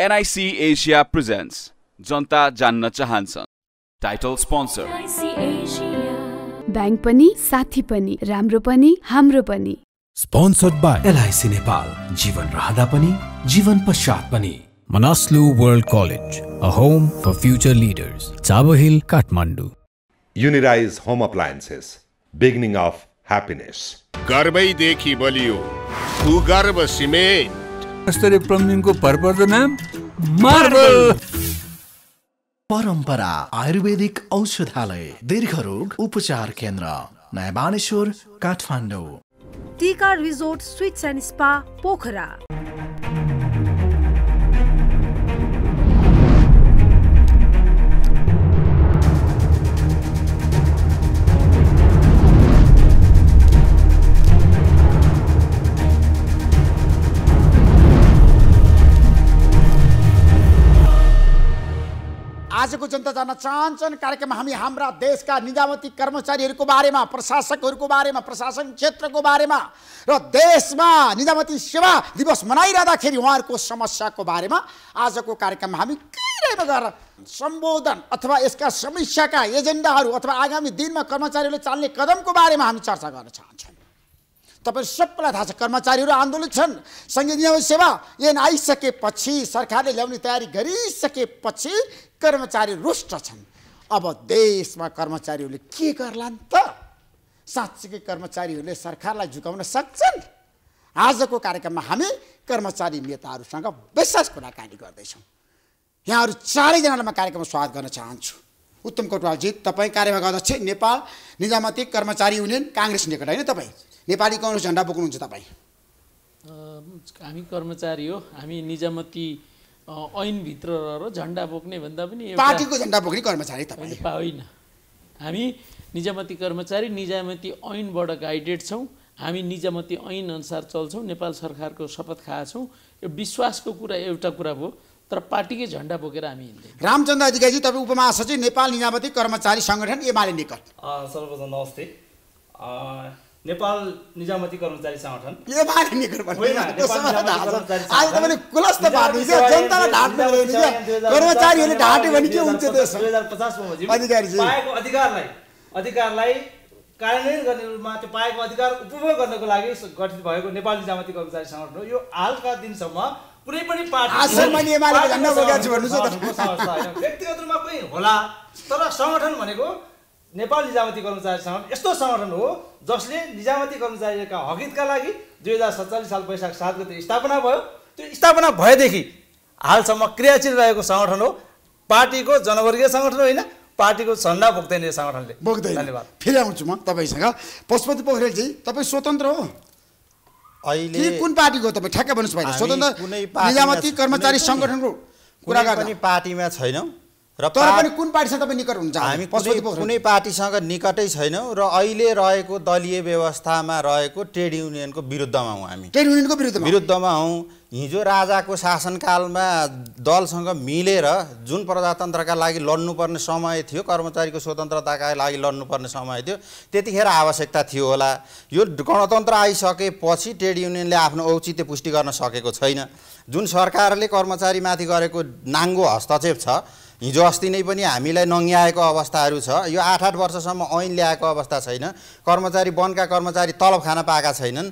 NIC Asia presents जनता जान्न चाहन्छ टाइटल स्पोन्सर ब्याङ्क पनि साथी पनि राम्रो पनि हाम्रो पनि स्पोन्सर्ड बाई एलआइसी नेपाल जीवन रहँदा पनि जीवन पश्चात पनि Manaslu world college a home for future leaders चाबो काठमाडौँ युनिराइज home appliances beginning of happiness गर्वैदेखि बलियो सुगर्व सिमेन्ट स्तरीय प्लम्बिङको भरपर्दो नाम मार्बल परम्परा आयुर्वेदिक औषधालय दीर्घ रोग उपचार केन्द्र नयाँ Baneshwor Kathmandu Tika resort suites and spa Pokhara आजको जनता जान चाहन्छन् कार्यक्रममा हामी हाम्रा देशका निजामती कर्मचारीहरूको बारेमा प्रशासकहरूको बारेमा प्रशासन क्षेत्रको बारेमा र देशमा निजामती सेवा दिवस मनाइरहँदाखेरि उहाँहरूको समस्याको बारेमा आजको कार्यक्रममा हामी गहिराइमा गएर सम्बोधन अथवा यसका समस्याका एजेन्डाहरू अथवा आगामी दिनमा कर्मचारीहरूले चाल्ने कदमको बारेमा हामी चर्चा गर्न चाहन्छौँ तपाईँ सबैलाई थाहा छ कर्मचारीहरू आन्दोलित छन् सङ्घीय नियम सेवा एन आइसकेपछि सरकारले ल्याउने तयारी गरिसकेपछि कर्मचारी रुष्ट छन् अब देशमा कर्मचारीहरूले के गर्लान् त साँच्चीकै कर्मचारीहरूले सरकारलाई झुकाउन सक्छन् आजको कार्यक्रममा हामी कर्मचारी नेताहरूसँग विशेष कुराकानी गर्दैछौँ यहाँहरू चारैजनालाई म कार्यक्रममा स्वागत गर्न चाहन्छु उत्तम कोटवालजी तपाईँ कार्यवाहक अध्यक्ष नेपाल निजामती कर्मचारी युनियन काङ्ग्रेस निकट होइन तपाईँ नेपाली कङ्ग्रेस झन्डा बोक्नुहुन्छ तपाईँ हामी कर्मचारी हो हामी निजामती ऐनभित्र रहेर झन्डा बोक्ने भन्दा पनि पार्टीको झन्डा बोक्ने कर्मचारी त होइन हामी निजामती कर्मचारी निजामती ऐनबाट गाइडेड छौँ हामी निजामती ऐनअनुसार चल्छौँ नेपाल सरकारको शपथ छौँ यो विश्वासको कुरा एउटा कुरा भयो तर पार्टीकै झन्डा बोकेर हामी हिँड्दैनौँ रामचन्द्र अधिकारीजी तपाईँ उपमहासचिव नेपाल निजामती कर्मचारी सङ्गठन एमाले निकट सर्वप्रथम नमस्ते नेपाल निजामती कर्मचारी सङ्गठन आज भने के हुन्छ पाएको अधिकारलाई अधिकारलाई कार्यान्वयन गर्ने रूपमा त्यो पाएको अधिकार उपभोग गर्नको लागि गठित भएको नेपाल निजामती कर्मचारी सङ्गठन हो यो हालका दिनसम्म कुनै पनि पार्टी व्यक्तिगत रूपमा पनि होला तर सङ्गठन भनेको नेपाल निजामती कर्मचारी सङ्गठन यस्तो सङ्गठन हो जसले निजामती कर्मचारीका हकितका लागि दुई हजार सत्तालिस साल वैशाख सात गते स्थापना भयो त्यो स्थापना भएदेखि हालसम्म क्रियाशील रहेको सङ्गठन हो पार्टीको जनवर्गीय सङ्गठन होइन पार्टीको झन्डा बोक्दैन यो सङ्गठनले बोक्दैन धन्यवाद फेरि आउँछु म तपाईँसँग पशुपति पोखरेलजी तपाईँ स्वतन्त्र हो अहिले कुन पार्टीको तपाईँ ठ्याक्कै भन्नुहोस् स्वतन्त्र निजामती कर्मचारी सङ्गठनको कुरा गर्ने पार्टीमा छैनौँ र तर पनि कुन पार्टीसँग तपाईँ निकट हुनुहुन्छ हामी कुनै पार्टीसँग निकटै छैनौँ र अहिले रहेको दलीय व्यवस्थामा रहेको ट्रेड युनियनको विरुद्धमा हौँ हामी ट्रेड युनियनको विरुद्ध विरुद्धमा हौँ हिजो राजाको शासनकालमा दलसँग मिलेर जुन प्रजातन्त्रका लागि लड्नुपर्ने समय थियो कर्मचारीको स्वतन्त्रताका लागि लड्नुपर्ने समय थियो त्यतिखेर आवश्यकता थियो होला यो गणतन्त्र आइसकेपछि ट्रेड युनियनले आफ्नो औचित्य पुष्टि गर्न सकेको छैन जुन सरकारले कर्मचारीमाथि गरेको नाङ्गो हस्तक्षेप छ हिजो अस्ति नै पनि हामीलाई नङ्ग्याएको अवस्थाहरू छ यो आठ आठ वर्षसम्म ऐन ल्याएको अवस्था छैन कर्मचारी वनका कर्मचारी तलब खान पाएका छैनन्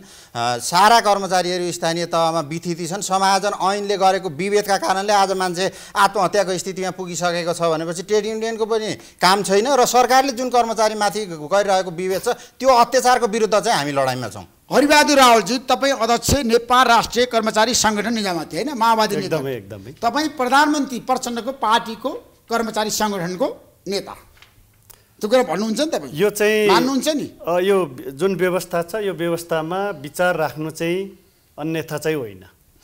सारा कर्मचारीहरू स्थानीय तहमा विथिति छन् समाजन ऐनले गरेको विभेदका कारणले आज मान्छे आत्महत्याको स्थितिमा पुगिसकेको छ भनेपछि ट्रेड युनियनको पनि काम छैन र सरकारले जुन कर्मचारीमाथि गरिरहेको विभेद छ त्यो अत्याचारको विरुद्ध चाहिँ हामी लडाइँमा छौँ हरिबहादुर रावलज्यू तपाईँ अध्यक्ष नेपाल राष्ट्रिय कर्मचारी सङ्गठन थिए होइन माओवादी एकदमै एकदमै तपाईँ प्रधानमन्त्री प्रचण्डको पार्टीको कर्मचारी सङ्गठनको नेता त्यो कुरा भन्नुहुन्छ नि तपाईँ यो चाहिँ मान्नुहुन्छ नि यो जुन व्यवस्था छ यो व्यवस्थामा विचार राख्नु चाहिँ अन्यथा चाहिँ होइन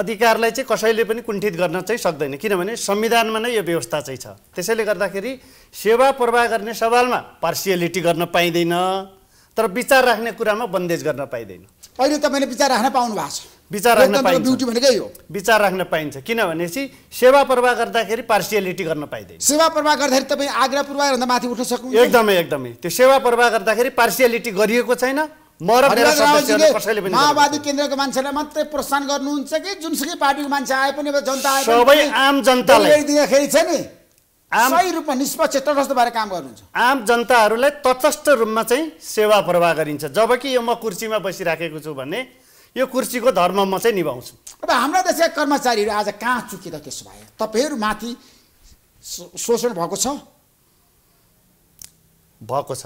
अधिकारलाई चाहिँ कसैले पनि कुण्ठित गर्न चाहिँ सक्दैन किनभने संविधानमा नै यो व्यवस्था चाहिँ छ त्यसैले गर्दाखेरि सेवा प्रवाह गर्ने सवालमा पार्सियालिटी गर्न पाइँदैन तर विचार राख्ने कुरामा बन्देज गर्न पाइँदैन अहिले तपाईँले विचार राख्न पाउनु भएको छ विचार राख्न पाइन्छ भनेकै हो विचार राख्न पाइन्छ किनभनेपछि सेवा प्रवाह गर्दाखेरि पार्सियालिटी गर्न पाइँदैन सेवा प्रवाह गर्दाखेरि तपाईँ आग्रह पूर्वाभन्दा माथि उठ्न सक्नु एकदमै एकदमै त्यो सेवा प्रवाह गर्दाखेरि पार्सियालिटी गरिएको छैन माओवादी केन्द्रको मान्छेलाई मात्रै प्रोत्साहन गर्नुहुन्छ कि जुनसुकै पार्टीको मान्छे आए पनि जनता आए सबै आम जनतालाई छ नि रूपमा निष्पक्ष तटस्थ भएर काम गर्नुहुन्छ आम जनताहरूलाई तटस्थ रूपमा चाहिँ सेवा प्रवाह गरिन्छ जबकि यो म कुर्सीमा बसिराखेको छु भने यो कुर्सीको धर्म म चाहिँ निभाउँछु अब हाम्रो देशका कर्मचारीहरू आज कहाँ चुकेर त्यसो भए तपाईँहरू माथि शोषण भएको छ भएको छ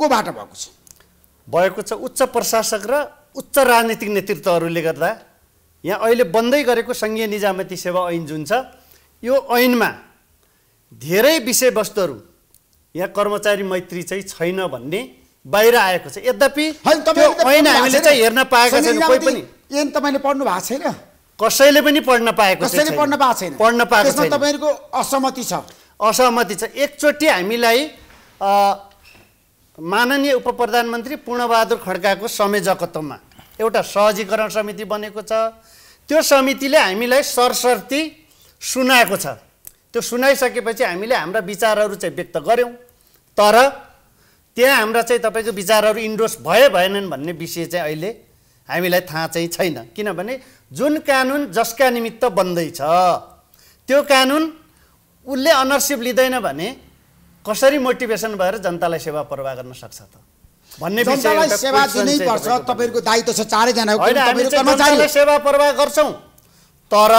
कोबाट भएको छ भएको छ उच्च प्रशासक र उच्च राजनीतिक नेतृत्वहरूले गर्दा यहाँ अहिले बन्दै गरेको सङ्घीय निजामती सेवा ऐन जुन छ यो ऐनमा धेरै विषयवस्तुहरू यहाँ कर्मचारी मैत्री चाहिँ छैन भन्ने बाहिर आएको छ यद्यपि ऐन हामीले चाहिँ हेर्न पाएका छैन कोही पनि ऐन तपाईँले पढ्नु भएको छैन कसैले पनि पढ्न पाएको पढ्न पाएको छैन पढ्न पाएको छैन तपाईँहरूको असहमति छ असहमति छ एकचोटि हामीलाई माननीय उप प्रधानमन्त्री पूर्णबहादुर खड्काको संयोजकत्वमा एउटा सहजीकरण समिति बनेको छ त्यो समितिले हामीलाई सरसर्ती सुनाएको छ त्यो सुनाइसकेपछि हामीले हाम्रा विचारहरू चाहिँ व्यक्त गऱ्यौँ तर त्यहाँ हाम्रा चाहिँ तपाईँको विचारहरू इन्डोस भए भएनन् भन्ने विषय चाहिँ अहिले हामीलाई थाहा चाहिँ छैन किनभने जुन कानुन जसका निमित्त बन्दैछ त्यो कानुन उसले अनरसिप लिँदैन भने कसरी मोटिभेसन भएर जनतालाई सेवा प्रवाह गर्न सक्छ त भन्ने जनतालाई सेवा पर्छ तपाईँहरूको दायित्व छ कर्मचारी सेवा प्रवाह गर्छौँ तर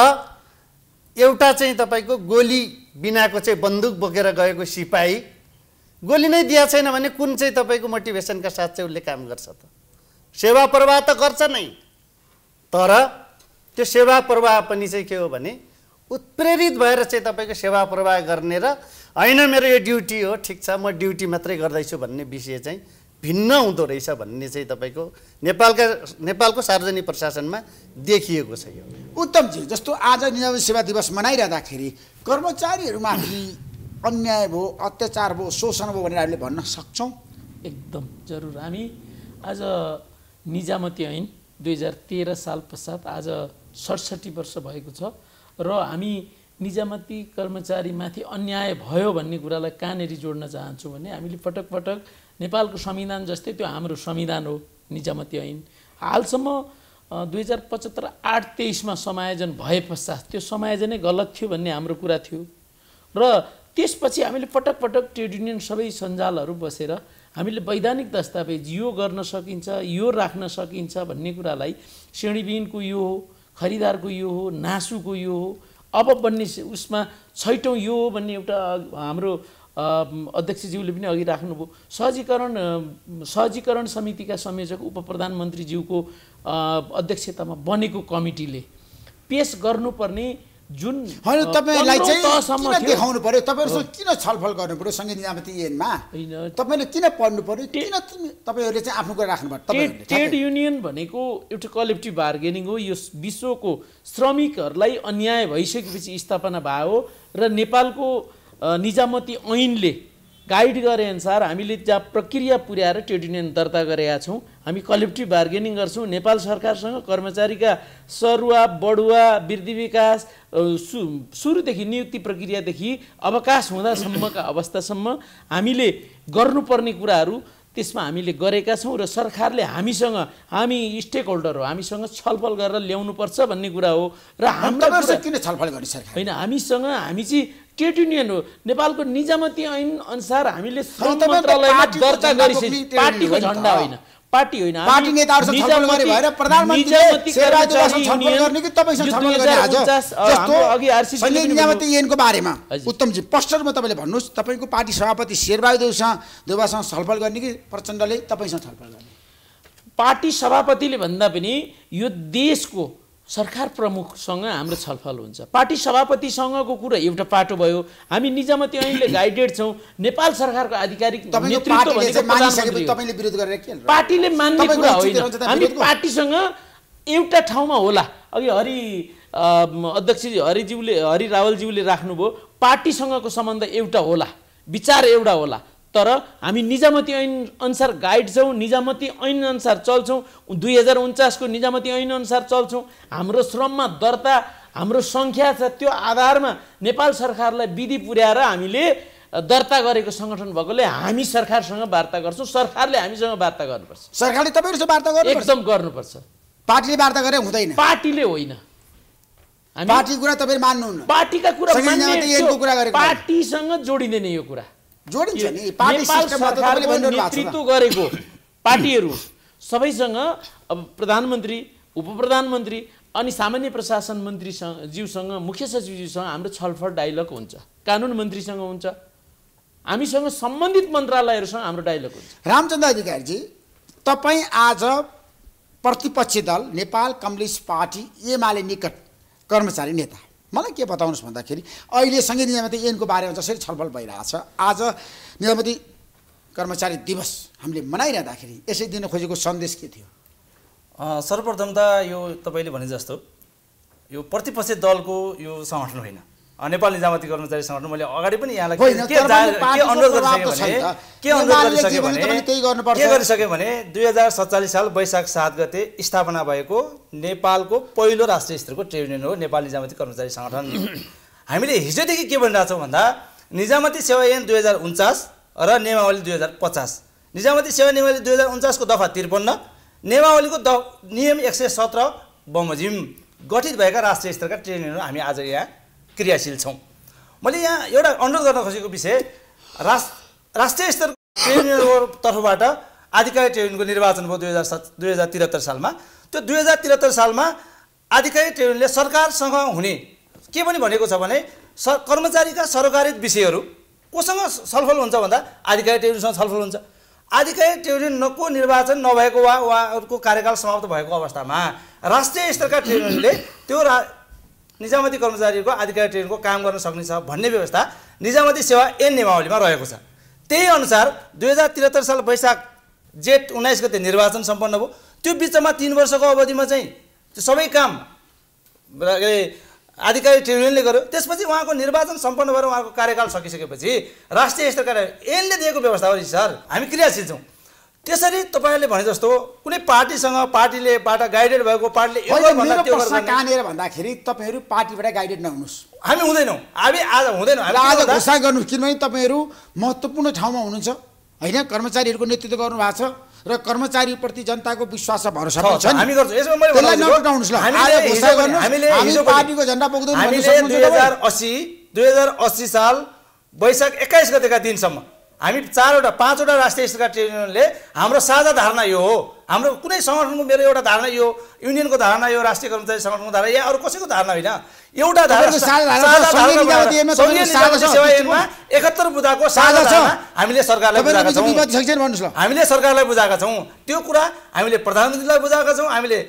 एउटा चाहिँ तपाईँको गोली बिनाको चाहिँ बन्दुक बोकेर गएको सिपाही गोली नै दिएको छैन भने कुन चाहिँ तपाईँको मोटिभेसनका साथ चाहिँ उसले काम गर्छ त सेवा प्रवाह त गर्छ नै तर त्यो सेवा प्रवाह पनि चाहिँ के हो भने उत्प्रेरित भएर चाहिँ तपाईँको सेवा प्रवाह गर्ने र होइन मेरो यो ड्युटी हो ठिक छ म ड्युटी मात्रै गर्दैछु भन्ने विषय चाहिँ भिन्न हुँदो रहेछ भन्ने चाहिँ तपाईँको नेपालका नेपालको सार्वजनिक प्रशासनमा देखिएको छ यो उत्तमजी जस्तो आज निजामती सेवा दिवस मनाइरहँदाखेरि कर्मचारीहरूमाथि अन्याय भयो अत्याचार भयो शोषण भयो भनेर हामीले भन्न सक्छौँ एकदम जरुर हामी आज निजामती ऐन दुई हजार तेह्र साल पश्चात आज सडसठी वर्ष भएको छ र हामी निजामती कर्मचारीमाथि अन्याय भयो भन्ने कुरालाई कहाँनिर जोड्न चाहन्छु भने हामीले पटक पटक नेपालको संविधान जस्तै त्यो हाम्रो संविधान हो निजामती ऐन हालसम्म दुई हजार पचहत्तर आठ तेइसमा समायोजन भए पश्चात त्यो समायोजनै गलत थियो भन्ने हाम्रो कुरा थियो र त्यसपछि हामीले पटक पटक ट्रेड युनियन सबै सञ्जालहरू बसेर हामीले वैधानिक दस्तावेज यो गर्न सकिन्छ यो राख्न सकिन्छ भन्ने कुरालाई श्रेणीविहीनको यो हो खरिदारको यो हो नासुको यो हो अब बन्ने उसमा छैटौँ यो भन्ने एउटा हाम्रो अध्यक्षज्यूले पनि अघि राख्नुभयो सहजीकरण सहजीकरण समितिका संयोजक उप प्रधानमन्त्रीज्यूको अध्यक्षतामा बनेको कमिटीले पेस गर्नुपर्ने जुन होइन तपाईँलाई चाहिँ देखाउनु पर्यो तपाईँहरूसँग किन छलफल गर्नु पर्यो सङ्गीत निजामती एनमा तपाईँले किन पढ्नु पर्यो किन तपाईँहरूले चाहिँ आफ्नो कुरा राख्नु पर्यो ट्रेड युनियन भनेको एउटा कलेक्टिभ बार्गेनिङ हो यो विश्वको श्रमिकहरूलाई अन्याय भइसकेपछि स्थापना भयो र नेपालको निजामती ऐनले गाइड गरे अनुसार हामीले त्यहाँ प्रक्रिया पुर्याएर ट्रेड युनियन दर्ता गरेका छौँ हामी कलेक्टिभ बार्गेनिङ गर्छौँ नेपाल सरकारसँग कर्मचारीका सरुवा बढुवा वृद्धि विकास सु सुरुदेखि नियुक्ति प्रक्रियादेखि अवकाश हुँदासम्मका अवस्थासम्म हामीले गर्नुपर्ने कुराहरू त्यसमा हामीले गरेका छौँ र सरकारले हामीसँग हामी स्टेक होल्डर हो हामीसँग छलफल गरेर ल्याउनुपर्छ भन्ने कुरा हो र हाम्रो किन छलफल गर्ने सरकार होइन हामीसँग हामी चाहिँ ट्रेड युनियन हो नेपालको निजामती ऐन अनुसार हामीले श्रम मन्त्रालयमा दर्ता गरिसकेको पार्टीको झन्डा होइन पार्टी होइन पार्टी नेताहरूसँग छलफल गरे भएर प्रधानमन्त्रीले सेवा दुवासँग छलफल गर्ने कि तपाईसँग छलफल गर्ने आज जस्तो अहिले निजामती युनियनको बारेमा उत्तम जी पोस्टरमा तपाईले भन्नुस् तपाईको पार्टी सभापति शेरबहादुर देउसँग दुवासँग छलफल गर्ने कि प्रचण्डले तपाईसँग छलफल गर्ने पार्टी सभापतिले भन्दा पनि यो देशको सरकार प्रमुखसँग हाम्रो छलफल हुन्छ पार्टी सभापतिसँगको कुरा एउटा पाटो भयो हामी निजामती ऐनले गाइडेड छौँ नेपाल सरकारको आधिकारिक पार्टीले मान्ने कुरा होइन हामी पार्टीसँग एउटा ठाउँमा होला अघि हरि अध्यक्ष हरिज्यूले हरि रावलज्यूले राख्नुभयो पार्टीसँगको सम्बन्ध एउटा होला विचार एउटा होला तर हामी निजामती ऐन अनुसार गाइड छौँ निजामती ऐनअनुसार चल्छौँ दुई हजार उन्चासको निजामती ऐन अनुसार चल्छौँ हाम्रो श्रममा दर्ता हाम्रो सङ्ख्या छ त्यो आधारमा नेपाल सरकारलाई विधि पुर्याएर हामीले दर्ता गरेको सङ्गठन भएकोले हामी सरकारसँग वार्ता गर्छौँ सरकारले हामीसँग वार्ता गर्नुपर्छ सरकारले तपाईँहरूसँग वार्ता गर्नु एकदम गर्नुपर्छ पार्टीले वार्ता गरे हुँदैन पार्टीले होइन पार्टीको कुरा तपाईँ मान्नुहुन्न पार्टीका कुरा पार्टीसँग जोडिँदैन यो कुरा जोडिन्छ नि नेतृत्व गरेको पार्टीहरू सबैसँग अब प्रधानमन्त्री उपप्रधानमन्त्री अनि सामान्य प्रशासन मन्त्रीसँग जिउसँग मुख्य सचिवज्यूसँग हाम्रो छलफल डाइलग हुन्छ कानुन मन्त्रीसँग हुन्छ हामीसँग सम्बन्धित मन्त्रालयहरूसँग हाम्रो डाइलग हुन्छ रामचन्द्र अधिकारीजी तपाईँ आज प्रतिपक्षी दल नेपाल कम्युनिस्ट पार्टी एमाले निकट कर्मचारी नेता मलाई के बताउनुहोस् भन्दाखेरि अहिले सङ्घीय निजामती एनको बारेमा जसरी छलफल भइरहेछ आज निजामती कर्मचारी दिवस हामीले मनाइरहँदाखेरि यसै दिन खोजेको सन्देश के थियो सर्वप्रथम त यो तपाईँले भने जस्तो यो प्रतिपक्ष दलको यो सङ्गठन होइन नेपाल निजामती कर्मचारी सङ्गठन मैले अगाडि पनि यहाँलाई के अनुरोध गरिसकेँ भने के गरिसकेँ भने दुई हजार सत्तालिस साल वैशाख सात गते स्थापना भएको नेपालको पहिलो राष्ट्रिय स्तरको ट्रेड युनियन हो नेपाल निजामती कर्मचारी सङ्गठन हामीले हिजोदेखि के भनिरहेछौँ भन्दा निजामती सेवा ऐन दुई हजार उन्चास र नियमावली दुई हजार पचास निजामती सेवा नियमावली दुई हजार उन्चासको दफा त्रिपन्न नियमावलीको द नियम एक सय सत्र बमोजिम गठित भएका राष्ट्रिय स्तरका ट्रेड युनियनहरू हामी आज यहाँ क्रियाशील छौँ मैले यहाँ एउटा अनुरोध गर्न खोजेको विषय रास् राष्ट्रिय स्तरको ट्रेड तर्फबाट आधिकारिक ट्रेनको निर्वाचन भयो दुई हजार दुई हजार त्रिहत्तर सालमा त्यो दुई हजार त्रिहत्तर सालमा आधिकारिक ट्रेनले सरकारसँग हुने के पनि भनेको छ भने स कर्मचारीका सरोकारित विषयहरू कोसँग सलफल हुन्छ भन्दा आधिकारिक ट्रेनसँग सलफल हुन्छ आधिकारिक ट्रेड निर्वाचन नभएको वा उहाँहरूको कार्यकाल समाप्त भएको अवस्थामा राष्ट्रिय स्तरका ट्रेड त्यो रा निजामती कर्मचारीहरूको आधिकारिक ट्रेनको काम गर्न सक्नेछ भन्ने व्यवस्था निजामती सेवा एन नियमावलीमा रहेको छ त्यही अनुसार दुई हजार त्रिहत्तर साल वैशाख जेठ उन्नाइस गते निर्वाचन सम्पन्न भयो त्यो बिचमा तिन वर्षको अवधिमा चाहिँ त्यो सबै काम आधिकारिक ट्रिब्युनलले गर्यो त्यसपछि उहाँको निर्वाचन सम्पन्न भएर उहाँको कार्यकाल सकिसकेपछि राष्ट्रिय स्तरका एनले दिएको व्यवस्था हो सर हामी क्रियाशील छौँ त्यसरी तपाईँहरूले भने जस्तो कुनै पार्टीसँग पार्टीले बाट गाइडेड भएको पार्टीले कहाँनिर भन्दाखेरि तपाईँहरू पार्टीबाट गाइडेड नहुनुहोस् हामी हुँदैनौँ हामी आज हुँदैनौँ आज घोषणा गर्नु किनभने तपाईँहरू महत्त्वपूर्ण ठाउँमा हुनुहुन्छ होइन कर्मचारीहरूको नेतृत्व गर्नु भएको छ र कर्मचारीप्रति जनताको विश्वास र भरोसा छ पार्टीको झन्डा दुई हजार अस्सी दुई हजार अस्सी साल वैशाख एक्काइस गतेका दिनसम्म हामी चारवटा पाँचवटा राष्ट्रिय स्तरका ट्रेड युनियनले हाम्रो साझा धारणा यो हो हाम्रो कुनै सङ्गठनको मेरो एउटा धारणा यो युनियनको धारणा यो राष्ट्रिय कर्मचारी सङ्गठनको धारणा या अरू कसैको धारणा होइन एउटा एकहत्तर बुझाएको साझा हामीले सरकारलाई हामीले सरकारलाई बुझाएका छौँ त्यो कुरा हामीले प्रधानमन्त्रीलाई बुझाएका छौँ हामीले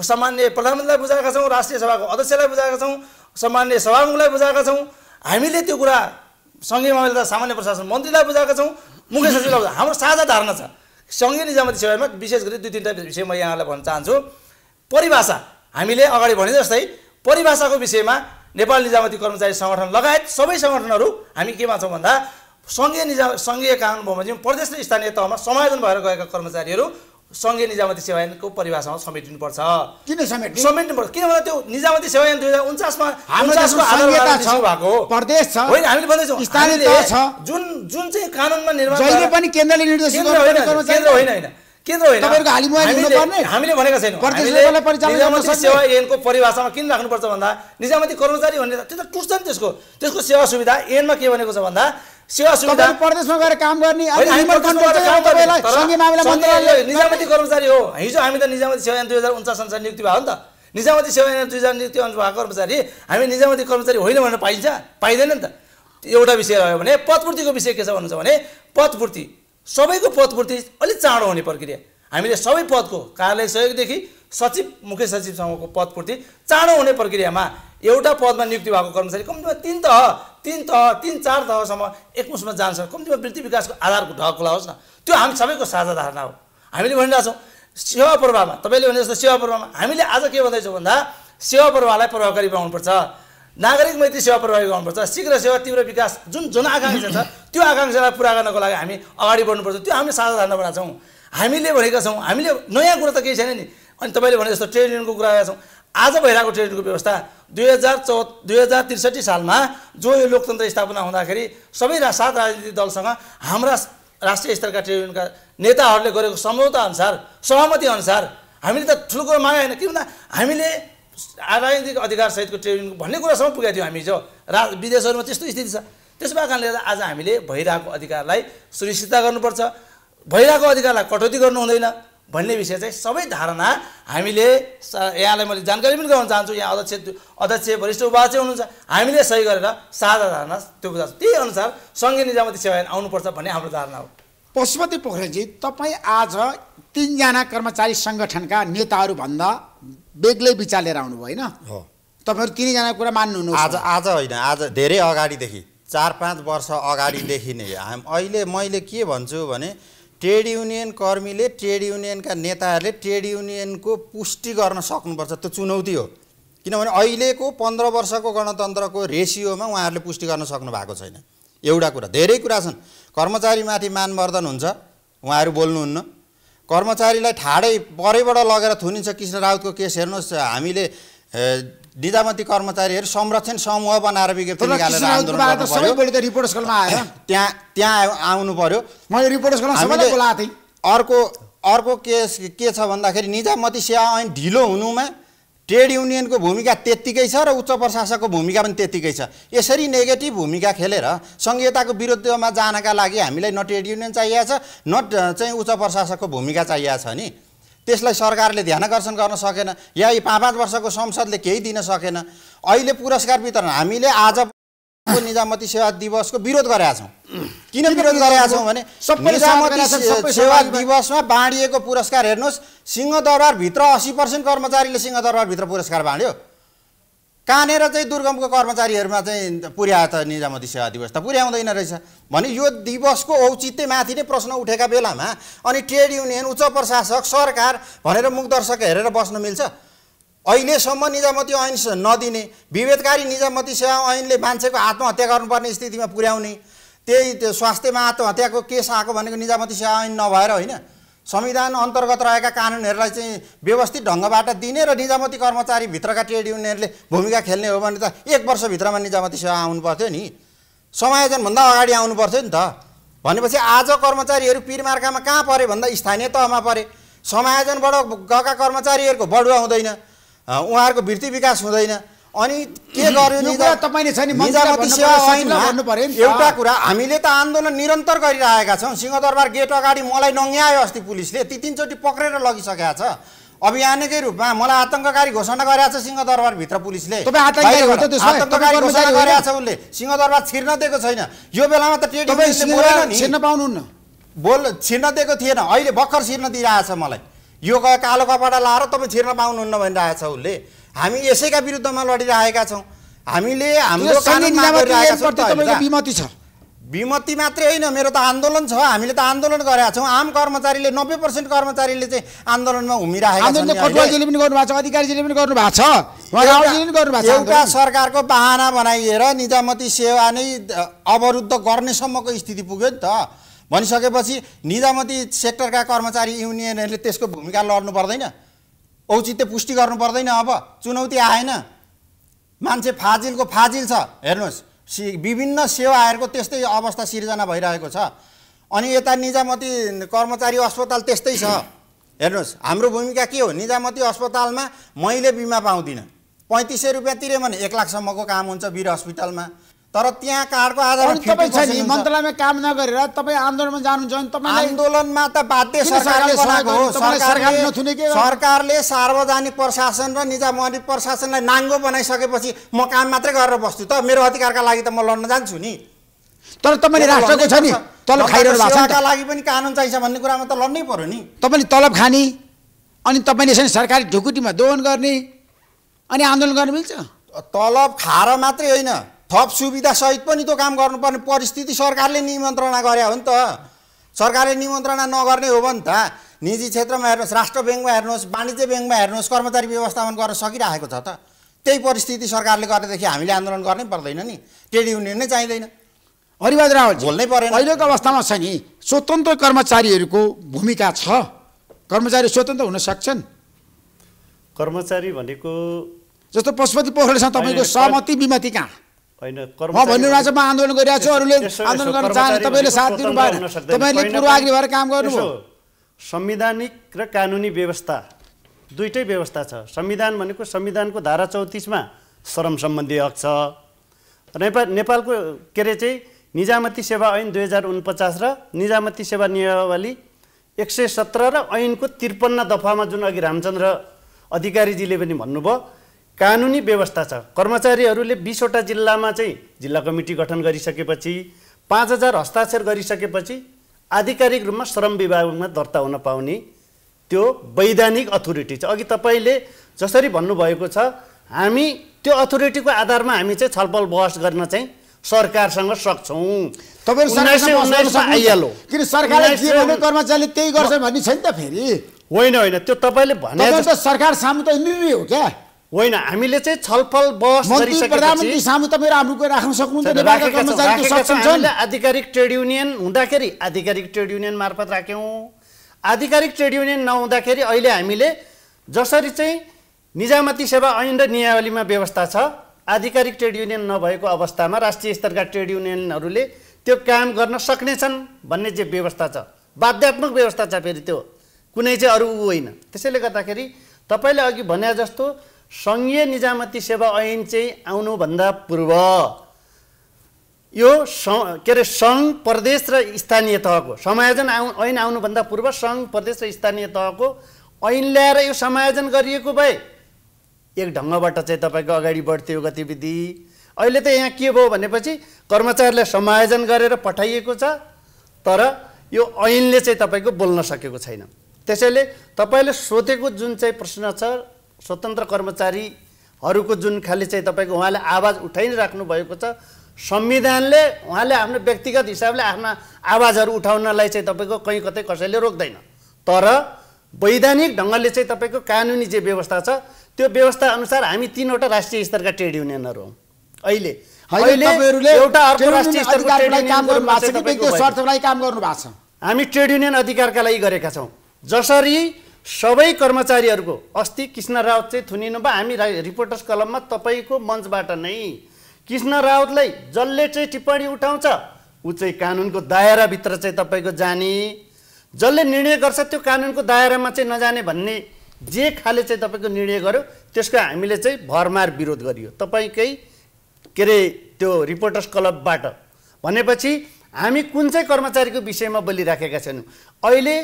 सामान्य प्रधानमन्त्रीलाई बुझाएका छौँ राष्ट्रिय सभाको अध्यक्षलाई बुझाएका छौँ सामान्य सभामुखलाई बुझाएका छौँ हामीले त्यो कुरा सङ्घीय मामिला तथा सामान्य प्रशासन मन्त्रीलाई बुझाएका छौँ मुख्य सचिवलाई हाम्रो साझा धारणा छ सङ्घीय निजामती सेवामा विशेष गरी दुई तिनवटा विषय म यहाँलाई भन्न चाहन्छु परिभाषा हामीले अगाडि भने जस्तै परिभाषाको विषयमा नेपाल निजामती कर्मचारी सङ्गठन लगायत सबै सङ्गठनहरू हामी केमा छौँ भन्दा सङ्घीय निजा सङ्घीय कानुन बमोजिम प्रदेश र स्थानीय तहमा समायोजन भएर गएका कर्मचारीहरू सङ्घीय निजामती सेवा ऐनको परिभाषामा समेटिनुपर्छ किन समेट समेट्नुपर्छ किनभने त्यो निजामती सेवा सेवायन दुई हजार उन्चासमा भएको प्रदेश छ होइन हामीले भन्दैछौँ जुन जुन चाहिँ कानुनमा निर्माण पनि केन्द्रले निर्देशन केन्द्र होइन होइन केन्द्र होइन हामीले भनेका छैनौँ निजामती सेवा ऐनको परिभाषामा किन राख्नुपर्छ भन्दा निजामती कर्मचारी भन्ने त त्यो त टुट्छ नि त्यसको त्यसको सेवा सुविधा ऐनमा के भनेको छ भन्दा सेवा सुविधा परदेशमा गएर काम गर्ने निजामती कर्मचारी हो हिजो हामी त निजामती सेवा दुई हजार उन्चास अनुसार नियुक्ति भयो नि त निजामती सेवा दुई हजार नियुक्ति अनुसार भएको कर्मचारी हामी निजामती कर्मचारी होइन भनेर पाइन्छ पाइँदैन नि त एउटा विषय रह्यो भने पदपूर्तिको विषय के छ भन्नुहुन्छ भने पदपूर्ति सबैको पदपूर्ति अलिक चाँडो हुने प्रक्रिया हामीले सबै पदको कार्यालय सहयोगदेखि सचिव मुख्य सचिवसँगको पदपूर्ति चाँडो हुने प्रक्रियामा एउटा पदमा नियुक्ति भएको कर्मचारी कम्तीमा तिन तह तिन तह तिन चार तहसम्म एकमुसमा जान्छ कम्तीमा वृद्धि विकासको आधारको ढकला होस् न त्यो हामी सबैको साझा धारणा हो हामीले भनिरहेछौँ सेवा प्रवाहमा तपाईँले भने जस्तो सेवा प्रवाहमा हामीले आज के भन्दैछौँ भन्दा सेवा प्रवाहलाई प्रभावकारी बनाउनुपर्छ नागरिक मैत्री सेवा प्रभावी गर्नुपर्छ शीघ्र सेवा तीव्र विकास जुन जुन आकाङ्क्षा छ त्यो आकाङ्क्षालाई पुरा गर्नको लागि हामी अगाडि बढ्नुपर्छ त्यो हामीले साझा धारणा बनाएको छौँ हामीले भनेका छौँ हामीले नयाँ कुरो त केही छैन नि अनि तपाईँले भने जस्तो ट्रेड युनियनको कुरा गरेका छौँ आज भइरहेको ट्रेड युनियनको व्यवस्था दुई हजार चौ दुई हजार त्रिसठी सालमा जो यो लोकतन्त्र स्थापना हुँदाखेरि सबै रा सात राजनीतिक दलसँग हाम्रा राष्ट्रिय स्तरका ट्रेड युनियनका नेताहरूले गरेको सम्झौता अनुसार सहमति अनुसार हामीले त ठुलो कुरो मागे होइन किन हामीले राजनीतिक अधिकारसहितको ट्रेड युनियन भन्ने कुरासम्म पुगेका थियौँ हामी जो रा विदेशहरूमा त्यस्तो स्थिति छ त्यसो कारणले गर्दा आज हामीले भइरहेको अधिकारलाई सुनिश्चितता गर्नुपर्छ भइरहेको अधिकारलाई कटौती गर्नु हुँदैन भन्ने विषय चाहिँ सबै धारणा हामीले यहाँलाई मैले जानकारी पनि गराउन चाहन्छु यहाँ अध्यक्ष अध्यक्ष वरिष्ठ उपाध्यक्ष हुनुहुन्छ हामीले सही गरेर साझा धारणा त्यो बुझाउँछ त्यही अनुसार सङ्घीय निजामती सेवा आउनुपर्छ भन्ने हाम्रो धारणा हो पशुपति पोखरेलजी तपाईँ आज तिनजना कर्मचारी सङ्गठनका नेताहरूभन्दा बेग्लै विचार लिएर आउनुभयो होइन हो तपाईँहरू तिनजना कुरा मान्नुहुन्छ आज आज होइन आज धेरै अगाडिदेखि चार पाँच वर्ष अगाडिदेखि नै हाम अहिले मैले के भन्छु भने ट्रेड युनियन कर्मीले ट्रेड युनियनका नेताहरूले ट्रेड युनियनको पुष्टि गर्न सक्नुपर्छ त्यो चुनौती हो किनभने अहिलेको पन्ध्र वर्षको गणतन्त्रको रेसियोमा उहाँहरूले पुष्टि गर्न सक्नु भएको छैन एउटा कुरा धेरै कुरा छन् कर्मचारीमाथि मानवर्धन हुन्छ उहाँहरू बोल्नुहुन्न कर्मचारीलाई ठाडै परैबाट लगेर थुनिन्छ कृष्ण राउतको केस हेर्नुहोस् हामीले निजामती कर्मचारीहरू संरक्षण समूह बनाएर विज्ञप्ति निकालेर त्यहाँ त्यहाँ आउनु पर्यो मैले रिपोर्टर्स बोलाएको थिएँ अर्को अर्को केस के छ भन्दाखेरि निजामती सेवा ऐन ढिलो हुनुमा ट्रेड युनियनको भूमिका त्यत्तिकै छ र उच्च प्रशासकको भूमिका पनि त्यत्तिकै छ यसरी नेगेटिभ भूमिका खेलेर सङ्घीयताको विरुद्धमा जानका लागि हामीलाई न ट्रेड युनियन चाहिएको छ न चाहिँ उच्च प्रशासकको भूमिका चाहिएको छ नि त्यसलाई सरकारले ध्यान आकर्षण गर्न सकेन या यी पाँच पाँच वर्षको संसदले केही दिन सकेन अहिले पुरस्कार वितरण हामीले आज निजामती सेवा दिवसको विरोध गरेका छौँ किन विरोध गरेका छौँ भने सबै निजामती सेवा दिवसमा बाँडिएको पुरस्कार हेर्नुहोस् सिंहदरबारभित्र असी पर्सेन्ट कर्मचारीले सिंहदरबारभित्र पुरस्कार बाँड्यो कहाँनिर चाहिँ दुर्गमको कर्मचारीहरूमा चाहिँ पुर्याए त निजामती सेवा दिवस त पुर्याउँदैन रहेछ भने यो दिवसको औचित्य माथि नै प्रश्न उठेका बेलामा अनि ट्रेड युनियन उच्च प्रशासक सरकार भनेर मुखदर्शक हेरेर बस्न मिल्छ अहिलेसम्म निजामती ऐन नदिने विभेदकारी निजामती सेवा ऐनले मान्छेको आत्महत्या गर्नुपर्ने स्थितिमा पुर्याउने त्यही स्वास्थ्यमा आत्महत्याको केस आएको भनेको निजामती सेवा ऐन नभएर होइन संविधान अन्तर्गत रहेका कानुनहरूलाई चाहिँ व्यवस्थित ढङ्गबाट दिने र निजामती कर्मचारीभित्रका ट्रेड युनियनले भूमिका खेल्ने हो भने त एक वर्षभित्रमा निजामती सेवा आउनु पर्थ्यो नि समायोजनभन्दा अगाडि आउनु पर्थ्यो नि त भनेपछि आज कर्मचारीहरू पिरमार्कामा कहाँ परे भन्दा स्थानीय तहमा परे समायोजनबाट गएका कर्मचारीहरूको बढुवा हुँदैन उहाँहरूको वृत्ति विकास हुँदैन अनि के गर्यो तपाईँले छ नि सेवा एउटा कुरा हामीले त आन्दोलन निरन्तर गरिरहेका छौँ सिंहदरबार गेट अगाडि मलाई नङ्ग्यायो अस्ति पुलिसले ती तिनचोटि पक्रेर लगिसकेका छ अभियानकै रूपमा मलाई आतङ्ककारी घोषणा गरेका छ सिंहदरबारभित्र पुलिसले आतङ्ककारी घोषणा गरेका छ उसले सिंहदरबार छिर्न दिएको छैन यो बेलामा त छिर्न पाउनुहुन्न बोल छिर्न दिएको थिएन अहिले भर्खर छिर्न दिइरहेछ मलाई यो कालो कपडा लाएर तपाईँ छिर्न पाउनुहुन्न भनिरहेछ उसले हामी यसैका विरुद्धमा लडिरहेका छौँ हामीले हाम्रो विमति मात्रै होइन मेरो त आन्दोलन छ हामीले त आन्दोलन गरेका छौँ आम कर्मचारीले नब्बे पर्सेन्ट कर्मचारीले चाहिँ आन्दोलनमा छन् एउटा सरकारको बाहना बनाइएर निजामती सेवा नै अवरुद्ध गर्नेसम्मको स्थिति पुग्यो नि त भनिसकेपछि निजामती सेक्टरका कर्मचारी युनियनहरूले त्यसको भूमिका लड्नु पर्दैन औचित्य पुष्टि गर्नु पर्दैन अब चुनौती आएन मान्छे फाजिलको फाजिल छ हेर्नुहोस् सि विभिन्न सेवाहरूको त्यस्तै अवस्था सिर्जना भइरहेको छ अनि यता निजामती कर्मचारी अस्पताल त्यस्तै छ हेर्नुहोस् हाम्रो भूमिका के हो निजामती अस्पतालमा मैले बिमा पाउँदिनँ पैँतिस सय रुपियाँ तिरेँ भने एक लाखसम्मको काम हुन्छ वीर हस्पिटलमा तर त्यहाँ कार्डको आधारमा तपाईँ छ नि मन्त्रालयमा काम नगरेर तपाईँ आन्दोलनमा जानुहुन्छ भने तपाईँ आन्दोलनमा त बाध्य सरकारले बनाएको हो सरकारले सरकारले सार्वजनिक प्रशासन र निजामवादी प्रशासनलाई नाङ्गो बनाइसकेपछि म काम मात्रै गरेर बस्छु त मेरो अधिकारका लागि त म लड्न जान्छु नि तर तपाईँले राष्ट्रको छ नि तलब खाइरहनु लागि पनि कानुन चाहिन्छ भन्ने कुरामा त लड्नै पर्यो नि तपाईँले तलब खाने अनि तपाईँले यसरी सरकारी ढुकुटीमा दोहन गर्ने अनि आन्दोलन गर्नु मिल्छ तलब खाएर मात्रै होइन थप सुविधासहित पनि त्यो काम गर्नुपर्ने परिस्थिति सरकारले निमन्त्रणा गरे हो नि त सरकारले निमन्त्रणा नगर्ने हो भने त निजी क्षेत्रमा हेर्नुहोस् राष्ट्र ब्याङ्कमा हेर्नुहोस् वाणिज्य ब्याङ्कमा हेर्नुहोस् कर्मचारी व्यवस्थापन गर्न सकिरहेको छ त त्यही परिस्थिति सरकारले गर्नेदेखि हामीले आन्दोलन गर्नै पर्दैन नि ट्रेड युनियन नै चाहिँदैन हरिबहादुर रावल झोल्नै परेन अहिलेको अवस्थामा छ नि स्वतन्त्र कर्मचारीहरूको भूमिका छ कर्मचारी स्वतन्त्र हुन सक्छन् कर्मचारी भनेको जस्तो पशुपति पोखरेलसँग तपाईँको सहमति बिमति कहाँ आन्दोलन गरिरहेको छु अरूले आन्दोलन गर्न चाहने तपाईँले साथ दिनु भएन तपाईँले पूर्वाग्री भएर काम गर्नुभयो संविधानिक र कानुनी व्यवस्था दुइटै व्यवस्था छ संविधान भनेको संविधानको धारा चौतिसमा श्रम सम्बन्धी हक छ नेपालको के अरे चाहिँ निजामती सेवा ऐन दुई हजार उनपचास र निजामती सेवा नियमावली एक सय सत्र र ऐनको त्रिपन्न दफामा जुन अघि रामचन्द्र अधिकारीजीले पनि भन्नुभयो कानुनी व्यवस्था छ कर्मचारीहरूले बिसवटा जिल्लामा चाहिँ जिल्ला कमिटी गठन गरिसकेपछि पाँच हजार हस्ताक्षर गरिसकेपछि आधिकारिक रूपमा श्रम विभागमा दर्ता हुन पाउने त्यो वैधानिक अथोरिटी छ अघि तपाईँले जसरी भन्नुभएको छ हामी त्यो अथोरिटीको आधारमा हामी चाहिँ छलफल बहस गर्न चाहिँ सरकारसँग सक्छौँ किन सरकारले कर्मचारीले त्यही गर्छ भन्ने छैन त फेरि होइन होइन त्यो तपाईँले भने सरकार सामु त निर्णय हो क्या होइन हामीले चाहिँ छलफल बहस प्रधानमन्त्री सामु तपाईँ राम्रो कुरा राख्न सक्नुहुन्छ आधिकारिक ट्रेड युनियन हुँदाखेरि आधिकारिक ट्रेड युनियन मार्फत राख्यौँ आधिकारिक ट्रेड युनियन नहुँदाखेरि अहिले हामीले जसरी चाहिँ निजामती सेवा ऐन र नियावलीमा व्यवस्था छ आधिकारिक ट्रेड युनियन नभएको अवस्थामा राष्ट्रिय स्तरका ट्रेड युनियनहरूले त्यो काम गर्न सक्नेछन् भन्ने चाहिँ व्यवस्था छ बाध्यात्मक व्यवस्था छ फेरि त्यो कुनै चाहिँ अरू ऊ होइन त्यसैले गर्दाखेरि तपाईँले अघि भने जस्तो सङ्घीय निजामती सेवा ऐन चाहिँ आउनुभन्दा पूर्व यो स के अरे सङ्घ प्रदेश र स्थानीय तहको समायोजन आउ ऐन आउनुभन्दा पूर्व सङ्घ प्रदेश र स्थानीय तहको ऐन ल्याएर यो समायोजन गरिएको भए एक ढङ्गबाट चाहिँ तपाईँको अगाडि बढ्थ्यो गतिविधि अहिले त यहाँ के भयो भनेपछि कर्मचारीलाई समायोजन गरेर पठाइएको छ तर यो ऐनले चाहिँ तपाईँको बोल्न सकेको छैन त्यसैले तपाईँले सोधेको जुन चाहिँ प्रश्न छ स्वतन्त्र कर्मचारीहरूको जुन खाले चाहिँ तपाईँको उहाँले आवाज उठाइ नै राख्नु भएको छ संविधानले उहाँले आफ्नो व्यक्तिगत हिसाबले आफ्ना आवाजहरू उठाउनलाई चाहिँ तपाईँको कहीँ कतै कसैले रोक्दैन तर वैधानिक ढङ्गले चाहिँ तपाईँको कानुनी जे व्यवस्था छ त्यो व्यवस्था अनुसार हामी तिनवटा राष्ट्रिय स्तरका ट्रेड युनियनहरू हौँ अहिले हामी ट्रेड युनियन अधिकारका लागि गरेका छौँ जसरी सबै कर्मचारीहरूको अस्ति कृष्ण रावत चाहिँ थुनिनु भयो हामी रिपोर्टर्स कलममा तपाईँको मञ्चबाट नै कृष्ण रावतलाई जसले चाहिँ टिप्पणी उठाउँछ ऊ चाहिँ कानुनको दायराभित्र चाहिँ तपाईँको जाने जसले निर्णय गर्छ त्यो कानुनको दायरामा चाहिँ नजाने भन्ने जे खाले चाहिँ तपाईँको निर्णय गर्यो त्यसको हामीले चाहिँ भरमार विरोध गरियो तपाईँकै के अरे त्यो रिपोर्टर्स क्लबबाट भनेपछि हामी कुन चाहिँ कर्मचारीको विषयमा बोलिराखेका छैनौँ अहिले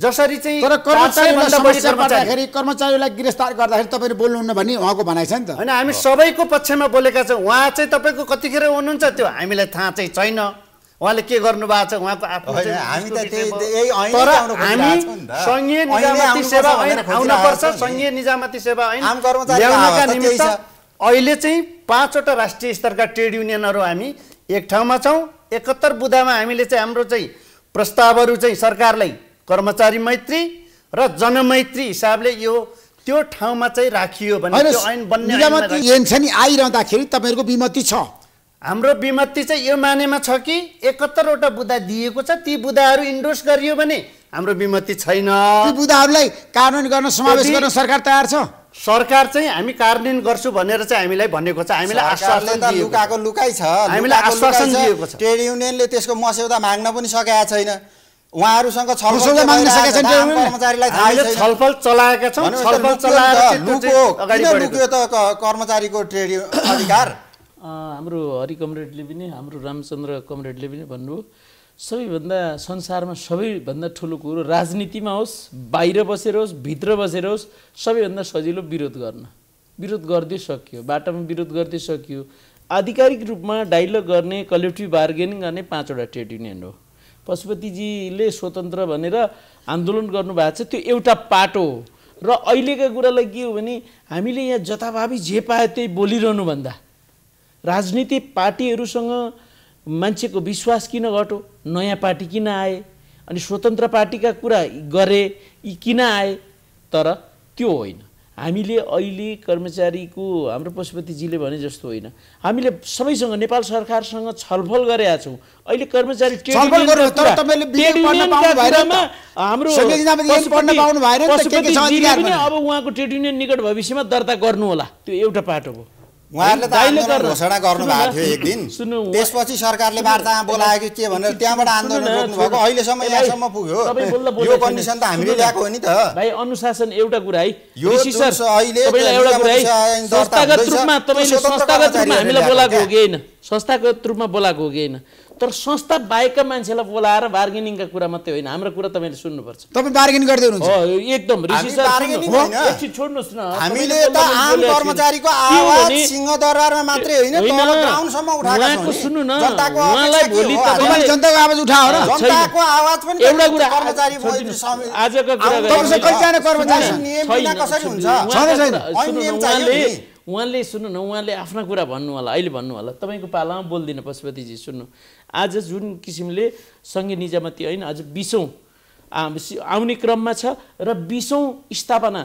जसरी चाहिँ कर्मचारी कर्मचारीलाई गिरफ्तार गर्दाखेरि तपाईँले बोल्नुहुन्न भन्ने उहाँको भनाइ छ नि त होइन हामी सबैको पक्षमा बोलेका छौँ उहाँ चाहिँ तपाईँको कतिखेर हुनुहुन्छ त्यो हामीलाई थाहा चाहिँ छैन उहाँले के गर्नु भएको छ उहाँको सङ्घीय निजामती सेवा निमित्त अहिले चाहिँ पाँचवटा राष्ट्रिय स्तरका ट्रेड युनियनहरू हामी एक ठाउँमा छौँ एकहत्तर बुधामा हामीले चाहिँ हाम्रो चाहिँ प्रस्तावहरू चाहिँ सरकारलाई कर्मचारी मैत्री र जनमैत्री हिसाबले यो त्यो ठाउँमा चाहिँ राखियो भने ऐन आइरहँदाखेरि तपाईँहरूको विमति छ हाम्रो विमति चाहिँ यो मानेमा छ कि एकहत्तरवटा बुदा दिएको छ ती बुदाहरू इन्डोर्स गरियो भने हाम्रो विमति छैन बुदाहरूलाई कार्यान्वयन गर्न समावेश गर्न सरकार तयार छ सरकार चाहिँ हामी कार्यान्वयन गर्छु भनेर चाहिँ हामीलाई भनेको छ हामीलाई आश्वासन लुकाएको लुकाइ छ हामीलाई आश्वासन दिएको छ ट्रेड युनियनले त्यसको मस्यौदा माग्न पनि सकेका छैन उहाँहरूसँग कर्मचारीलाई छलफल चलाएका छौँ छलफल चलाएर लुक्यो त कर्मचारीको ट्रेड अधिकार हाम्रो हरि कमरेडले पनि हाम्रो रामचन्द्र कमरेडले पनि भन्नुभयो सबैभन्दा संसारमा सबैभन्दा ठुलो कुरो राजनीतिमा होस् बाहिर बसेर होस् भित्र बसेर होस् सबैभन्दा सजिलो विरोध गर्न विरोध गर्दै सकियो बाटोमा विरोध गर्दै सकियो आधिकारिक रूपमा डाइलग गर्ने कलेक्टिभ बार्गेनिङ गर्ने पाँचवटा ट्रेड युनियन हो पशुपतिजीले स्वतन्त्र भनेर आन्दोलन गर्नुभएको छ त्यो एउटा पाटो हो र अहिलेका कुरालाई के हो भने हामीले यहाँ जथाभावी जे पायो त्यही बोलिरहनुभन्दा राजनीतिक पार्टीहरूसँग मान्छेको विश्वास किन घट्यो नयाँ पार्टी किन आए अनि स्वतन्त्र पार्टीका कुरा गरे यी किन आए तर त्यो होइन हामीले अहिले कर्मचारीको हाम्रो पशुपतिजीले भने जस्तो होइन हामीले सबैसँग नेपाल सरकारसँग छलफल गरेका छौँ अहिले कर्मचारी अब उहाँको ट्रेड युनियन निकट भविष्यमा दर्ता गर्नु होला त्यो एउटा पाटो हो उहाँहरूले त आन्दोलन घोषणा गर्नुभएको थियो एक दिन त्यसपछि सरकारले वार्ता बोलायो कि के भनेर त्यहाँबाट आन्दोलन रोक्नु भएको अहिलेसम्म यहाँसम्म पुग्यो यो कन्डिसन त हामीले ल्याएको हो नि त भाइ अनुशासन एउटा कुरा है यो अहिले एउटा कुरा संस्थागत रूपमा तपाईँले संस्थागत रूपमा हामीलाई बोलाएको हो कि होइन संस्थागत रूपमा बोलाएको हो कि होइन तर संस्था बाहेकका मान्छेलाई बोलाएर बार्गेनिङका कुरा मात्रै होइन हाम्रो कुरा तपाईँले सुन्नुपर्छ तपाईँ बार्गेनिङ गर्दै हुनुहुन्छ एकदम छोड्नुहोस् न हामीले त आम कर्मचारीको आवाज सिंहदरबारमा मात्रै होइन तल ग्राउन्डसम्म उठाएको छौँ सुन्नु न उहाँलाई भोलि तपाईँले जनताको आवाज उठाओ र जनताको आवाज पनि एउटा कुरा कर्मचारी आजको कुरा कतिजना कर्मचारी नियम बिना कसरी हुन्छ छैन नियम चाहिँ उहाँले सुन्नु न उहाँले आफ्ना कुरा भन्नु होला अहिले भन्नु होला तपाईँको पालामा बोलिदिनु पशुपतिजी सुन्नु आज जुन किसिमले सङ्घीय निजामती ऐन आज बिसौँ आउने क्रममा छ र बिसौँ स्थापना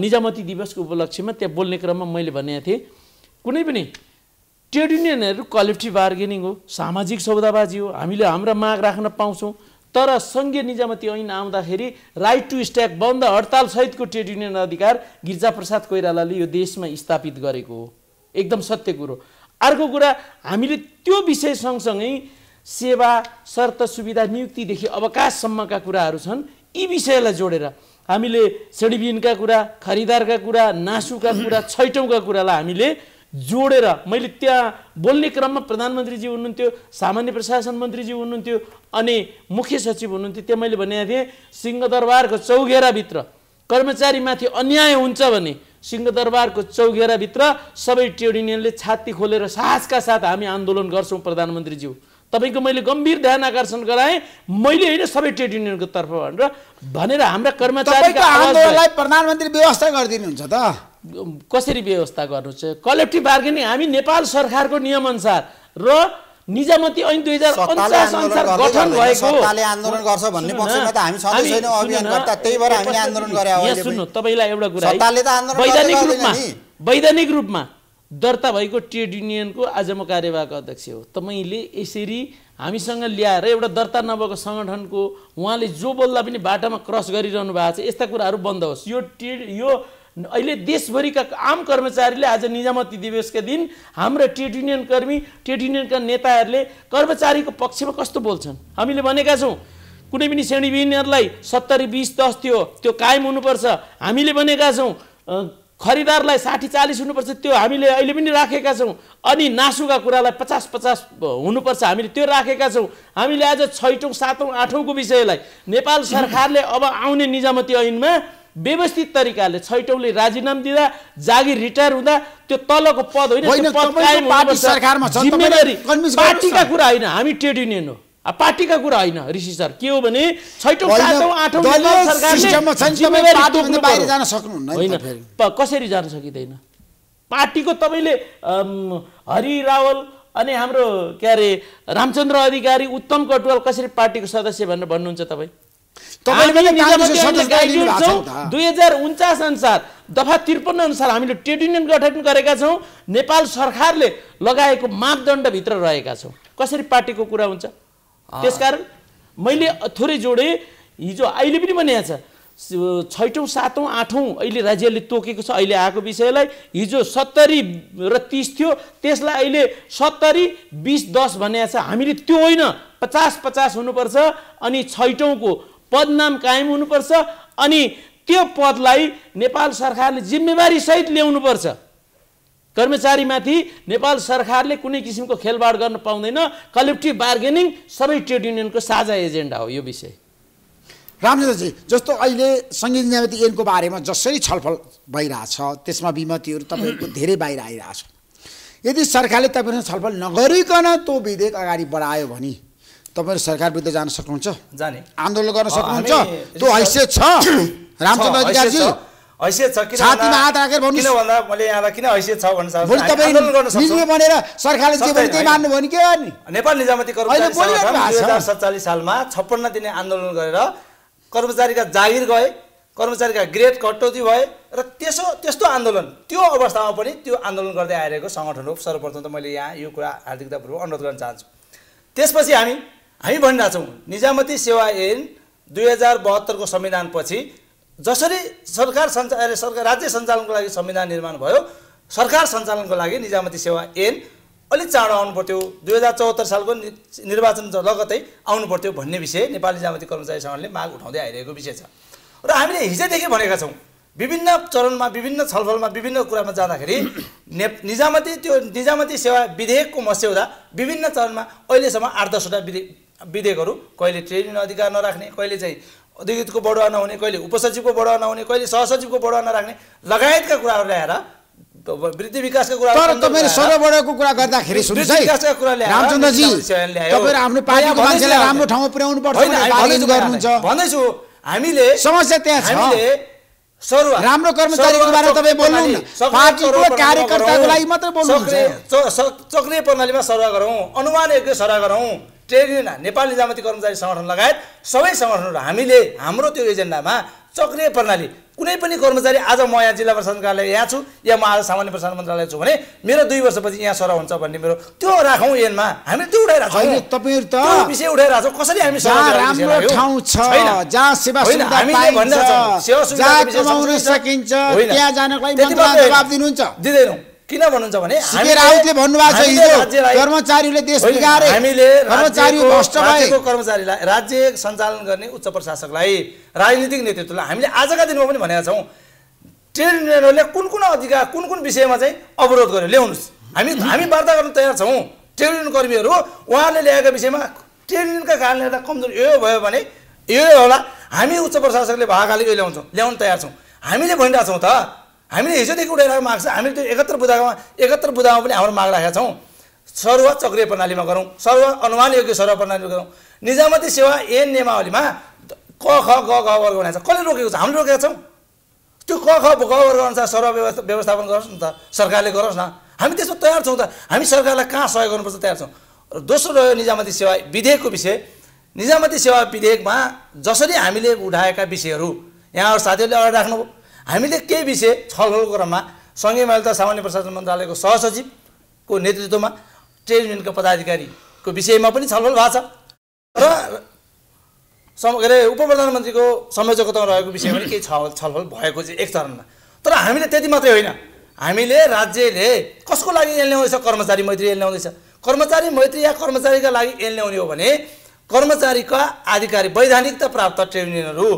निजामती दिवसको उपलक्ष्यमा त्यहाँ बोल्ने क्रममा मैले भनेको थिएँ कुनै पनि ट्रेड युनियनहरू कलेक्टिभ बार्गेनिङ हो सामाजिक सौदाबाजी हो हामीले हाम्रा माग राख्न पाउँछौँ तर सङ्घीय निजामती ऐन आउँदाखेरि राइट टु स्ट्याक बन्द हडतालसहितको ट्रेड युनियन अधिकार प्रसाद कोइरालाले यो देशमा स्थापित गरेको हो एकदम सत्य कुरो अर्को कुरा हामीले त्यो विषय सँगसँगै सेवा शर्त सुविधा नियुक्तिदेखि अवकाशसम्मका कुराहरू छन् यी विषयलाई जोडेर हामीले सिडिबिनका कुरा खरिदारका कुरा नासुका कुरा छैटौँका कुरालाई हामीले जोडेर मैले त्यहाँ बोल्ने क्रममा प्रधानमन्त्रीजी हुनुहुन्थ्यो सामान्य प्रशासन मन्त्रीजी हुनुहुन्थ्यो अनि मुख्य सचिव हुनुहुन्थ्यो त्यहाँ मैले भनेको थिएँ सिंहदरबारको चौघेराभित्र कर्मचारीमाथि अन्याय हुन्छ भने सिंहदरबारको चौघेराभित्र सबै ट्रेड युनियनले छाती खोलेर साहसका साथ हामी आन्दोलन गर्छौँ प्रधानमन्त्रीज्यू तपाईँको मैले गम्भीर ध्यान आकर्षण गराएँ मैले होइन सबै ट्रेड युनियनको तर्फ भनेर भनेर हाम्रा कर्मचारी आन्दोलनलाई प्रधानमन्त्री व्यवस्था गरिदिनुहुन्छ त कसरी व्यवस्था गर्नु चाहिँ कलेक्टिभ बार्गेनिङ हामी नेपाल सरकारको नियमअनुसार र निजामती ऐन दुई हजार पचास अनुसार गठन भएको आन्दोलन गर्छ भन्ने पक्षमा त हामी अभियानकर्ता भएर आन्दोलन सुन्नु तपाईँलाई एउटा कुरा वैधानिक रूपमा वैधानिक रूपमा दर्ता भएको ट्रेड युनियनको आज म कार्यवाहक अध्यक्ष हो तपाईँले यसरी हामीसँग ल्याएर एउटा दर्ता नभएको सङ्गठनको उहाँले जो बोल्दा पनि बाटोमा क्रस गरिरहनु भएको छ यस्ता कुराहरू बन्द होस् यो ट्रेड यो अहिले देशभरिका आम कर्मचारीले आज निजामती दिवसका दिन हाम्रो ट्रेड युनियन कर्मी ट्रेड युनियनका नेताहरूले कर्मचारीको पक्षमा कस्तो बोल्छन् हामीले भनेका छौँ कुनै पनि श्रेणीविहीनहरूलाई सत्तरी बिस दस थियो त्यो कायम हुनुपर्छ हामीले भनेका छौँ खरिदारलाई साठी चालिस हुनुपर्छ त्यो हामीले अहिले पनि राखेका छौँ अनि नासुका कुरालाई पचास पचास हुनुपर्छ हामीले त्यो राखेका छौँ हामीले आज छैटौँ सातौँ आठौँको विषयलाई नेपाल सरकारले अब आउने निजामती ऐनमा व्यवस्थित तरिकाले छैटौँले राजीनाम दिँदा जागिर रिटायर हुँदा त्यो तलको पद होइन पार्टीका कुरा होइन हामी ट्रेड युनियन हो पार्टीका कुरा होइन ऋषि सर के हो भने छैटौँ कसरी जान सकिँदैन पार्टीको तपाईँले हरि रावल अनि हाम्रो के अरे रामचन्द्र अधिकारी उत्तम कटुवाल कसरी पार्टीको सदस्य भनेर भन्नुहुन्छ तपाईँ दुई हजार उन्चास अनुसार दफा त्रिपन्न अनुसार हामीले ट्रेड युनियन गठन गरेका छौँ नेपाल सरकारले लगाएको मापदण्डभित्र रहेका छौँ कसरी पार्टीको कुरा हुन्छ त्यसकारण मैले थोरै जोडेँ हिजो अहिले पनि भनिएको छ छैटौँ सातौँ आठौँ अहिले राज्यले तोकेको छ अहिले आएको विषयलाई हिजो सत्तरी र तिस थियो त्यसलाई अहिले सत्तरी बिस दस भनिएको छ हामीले त्यो होइन पचास पचास हुनुपर्छ अनि छैटौँको पदनाम कायम हुनुपर्छ अनि त्यो पदलाई नेपाल सरकारले जिम्मेवारीसहित ल्याउनुपर्छ कर्मचारीमाथि नेपाल सरकारले कुनै किसिमको खेलबाड गर्न पाउँदैन कलेक्टिभ बार्गेनिङ सबै ट्रेड युनियनको साझा एजेन्डा हो यो विषय रामचन्द्रजी जस्तो अहिले सङ्घीय न्यायमिति ऐनको बारेमा जसरी छलफल भइरहेछ त्यसमा विमतिहरू तपाईँहरूको धेरै बाहिर आइरहेछ यदि सरकारले तपाईँहरूसँग छलफल नगरिकन त्यो विधेयक अगाडि बढायो भने तपाईँहरू सरकार विरुद्ध जान सक्नुहुन्छ जाने आन्दोलन गर्न सक्नुहुन्छ त्यो हैसियत छ रामचन्द्र अधिकारीजी छ किन हात भन्नु भन्दा मैले यहाँलाई किन छ भन्न सरकारले त्यही मान्नु के गर्ने नेपाल निजामती सत्तालिस सालमा छप्पन्न दिने आन्दोलन गरेर कर्मचारीका जागिर गए कर्मचारीका ग्रेड कटौती भए र त्यसो त्यस्तो आन्दोलन त्यो अवस्थामा पनि त्यो आन्दोलन गर्दै आइरहेको सङ्गठन हो सर्वप्रथम त मैले यहाँ यो कुरा हार्दिकतापूर्वक अनुरोध गर्न चाहन्छु त्यसपछि हामी हामी भनिरहेछौँ निजामती सेवा ऐन दुई हजार बहत्तरको संविधानपछि जसरी सरकार सञ्चालन सरकार राज्य सञ्चालनको लागि संविधान निर्माण भयो सरकार सञ्चालनको लागि निजामती सेवा एन अलिक चाँडो आउनु पर्थ्यो दुई हजार चौहत्तर सालको निर्वाचन लगतै आउनु पर्थ्यो भन्ने विषय नेपाली निजामती कर्मचारी सङ्घले माग उठाउँदै आइरहेको विषय छ र हामीले हिजैदेखि भनेका छौँ विभिन्न चरणमा विभिन्न छलफलमा विभिन्न कुरामा जाँदाखेरि ने निजामती त्यो निजामती सेवा विधेयकको मस्यौदा विभिन्न चरणमा अहिलेसम्म आठ दसवटा विधेयक विधेयकहरू कहिले ट्रेनिङ अधिकार नराख्ने कहिले चाहिँ अधिकृतको बढुवा नहुने कहिले उपसचिवको बढुवा नहुने कहिले सहसचिवको बढुवा नराख्ने लगायतका कुराहरू ल्याएर वृद्धि विकासका कुरा तर तपाईँले सर्वबडाको कुरा गर्दाखेरि विकासका कुरा रामचन्द्रजी तपाईँहरू हाम्रो पार्टीको मान्छेलाई राम्रो ठाउँमा पुर्याउनु पर्छ गर्नुहुन्छ भन्दैछु हामीले समस्या त्यहाँ छ हामीले राम्रो कर्मचारीको बारेमा तपाईँ बोल्नु पार्टीको कार्यकर्ताको लागि मात्रै बोल्नु चक्रिय प्रणालीमा सरुवा गरौँ अनुमान योग्य सरुवा गरौँ ट्रेड युनियन नेपाल निजामती कर्मचारी सङ्गठन लगायत सबै सङ्गठनहरू हामीले हाम्रो त्यो एजेन्डामा चक्रिय प्रणाली कुनै पनि कर्मचारी आज म यहाँ जिल्ला प्रशासन कार्यालय यहाँ छु या म आज सामान्य प्रशासन मन्त्रालय छु भने मेरो दुई वर्षपछि यहाँ सर हुन्छ भन्ने मेरो त्यो राखौँ एनमा हामीले त्यो उठाइरहेको तपाईँहरू त विषय उठाइरहेको छौँ कसरी हामी राम्रो ठाउँ छ जहाँ सेवा सेवा सकिन्छ त्यहाँ जानको लागि दिँदैनौँ किन भन्नुहुन्छ भने राउतले भन्नुभएको छ हिजो कर्मचारीले देश बिगारे हामीले कर्मचारी भ्रष्ट भएको कर्मचारीलाई राज्य सञ्चालन गर्ने उच्च प्रशासकलाई राजनीतिक नेतृत्वलाई हामीले आजका दिनमा पनि भनेका छौँ ट्रेड युनियनहरूले कुन कुन अधिकार कुन कुन विषयमा चाहिँ अवरोध गर्यो ल्याउनुहोस् हामी हामी वार्ता गर्न तयार छौँ ट्रेड युनियन कर्मीहरू उहाँहरूले ल्याएका विषयमा ट्रेड युनियनका कारणले गर्दा कमजोर यो भयो भने यो होला हामी उच्च प्रशासकले भाग हालेको ल्याउँछौँ ल्याउन तयार छौँ हामीले भनिरहेछौँ त हामीले हिजोदेखि उठाइरहेको माग छ हामीले त्यो एकत्र बुदामा एकत्र बुधामा पनि हाम्रो माग राखेका छौँ सर्व चक्रिय प्रणालीमा गरौँ सर्व अनुमान योग्य सर्व प्रणालीमा गरौँ निजामती सेवा एन नियमावलीमा क ख ग ग वर्ग बनाएको छ कसले रोकेको छ हामीले रोकेका छौँ त्यो क ख ग वर्ग अनुसार सर्व व्यवस्था व्यवस्थापन गरोस् न त सरकारले गरोस् न हामी त्यसमा तयार छौँ त हामी सरकारलाई कहाँ सहयोग गर्नुपर्छ तयार छौँ र दोस्रो रह्यो निजामती सेवा विधेयकको विषय निजामती सेवा विधेयकमा जसरी हामीले उठाएका विषयहरू यहाँहरू साथीहरूले अगाडि राख्नुभयो हामीले केही विषय छलफलको क्रममा सँगै मैले त सामान्य प्रशासन मन्त्रालयको सहसचिवको नेतृत्वमा ट्रेड युनियनका पदाधिकारीको विषयमा पनि छलफल भएको छ र सम के अरे उप प्रधानमन्त्रीको संयोजकतामा रहेको विषयमा पनि केही छल छलफल भएको चाहिँ एक चरणमा तर हामीले त्यति मात्रै होइन हामीले राज्यले कसको लागि एल ल्याउँदैछ कर्मचारी मैत्री एल ल्याउँदैछ कर्मचारी मैत्री या कर्मचारीका लागि एल ल्याउने हो भने कर्मचारीका आधिकारी वैधानिकता प्राप्त ट्रेड युनियनहरू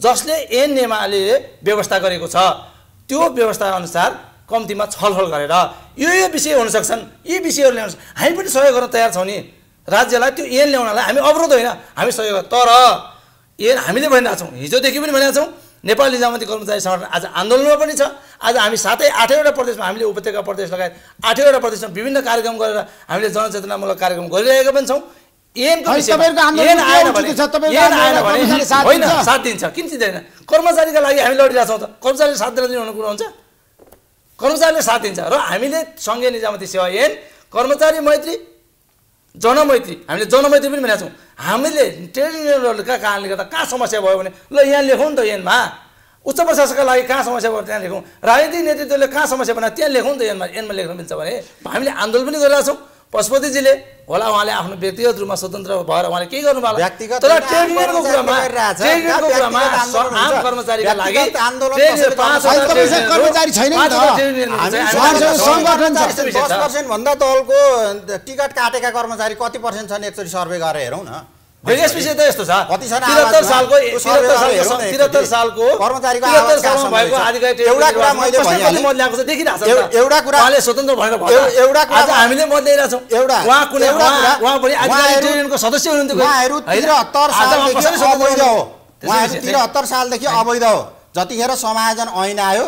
जसले एन एमाले व्यवस्था गरेको छ त्यो व्यवस्था व्यवस्थाअनुसार कम्तीमा छलफल गरेर यो यो विषय हुनसक्छन् यी विषयहरू ल्याउनु हामी पनि सहयोग गर्न तयार छौँ नि राज्यलाई त्यो एन ल्याउनलाई हामी अवरोध होइन हामी सहयोग तर एन हामीले भनिरहेको छौँ हिजोदेखि पनि भनिरहेको छौँ नेपाल निजामती कर्मचारी सङ्गठन आज आन्दोलनमा पनि छ आज हामी सातै आठैवटा प्रदेशमा हामीले उपत्यका प्रदेश लगायत आठैवटा प्रदेशमा विभिन्न कार्यक्रम गरेर हामीले जनचेतनामूलक कार्यक्रम गरिरहेका पनि छौँ होइन साथ दिन्छ किन चिन्दैन कर्मचारीका लागि हामी लडिरहेछौँ त कर्मचारीले साथ दिन दिनुहुने कुरो हुन्छ कर्मचारीले साथ दिन्छ र हामीले सङ्घीय निजामती सेवा एन कर्मचारी मैत्री जनमैत्री हामीले जनमैत्री पनि भनेको छौँ हामीले ट्रेड युनियनहरूका कारणले गर्दा कहाँ समस्या भयो भने ल यहाँ लेखौँ नि त एनमा उच्च प्रशासनका लागि कहाँ समस्या भयो त्यहाँ लेखौँ राजनीतिक नेतृत्वले कहाँ समस्या बनायो त्यहाँ लेखौँ नि त एनमा एनमा लेख्न मिल्छ भने हामीले आन्दोलन पनि गरिरहेछौँ पशुपतिजीले होला उहाँले आफ्नो व्यक्तिगत रूपमा स्वतन्त्र भएर उहाँले केही गर्नु होला तर ट्रेड कुरामा ट्रेड युनियनको कुरामा आम कर्मचारीका लागि आन्दोलन भन्दा तलको टिकट काटेका कर्मचारी कति पर्सेन्ट छन् एकचोटि सर्वे गरेर हेरौँ न भेगेस विषय त यस्तो छ त्रिहत्तर सालको सालको कर्मचारीको सालदेखि अवैध हो जतिखेर समायोजन ऐन आयो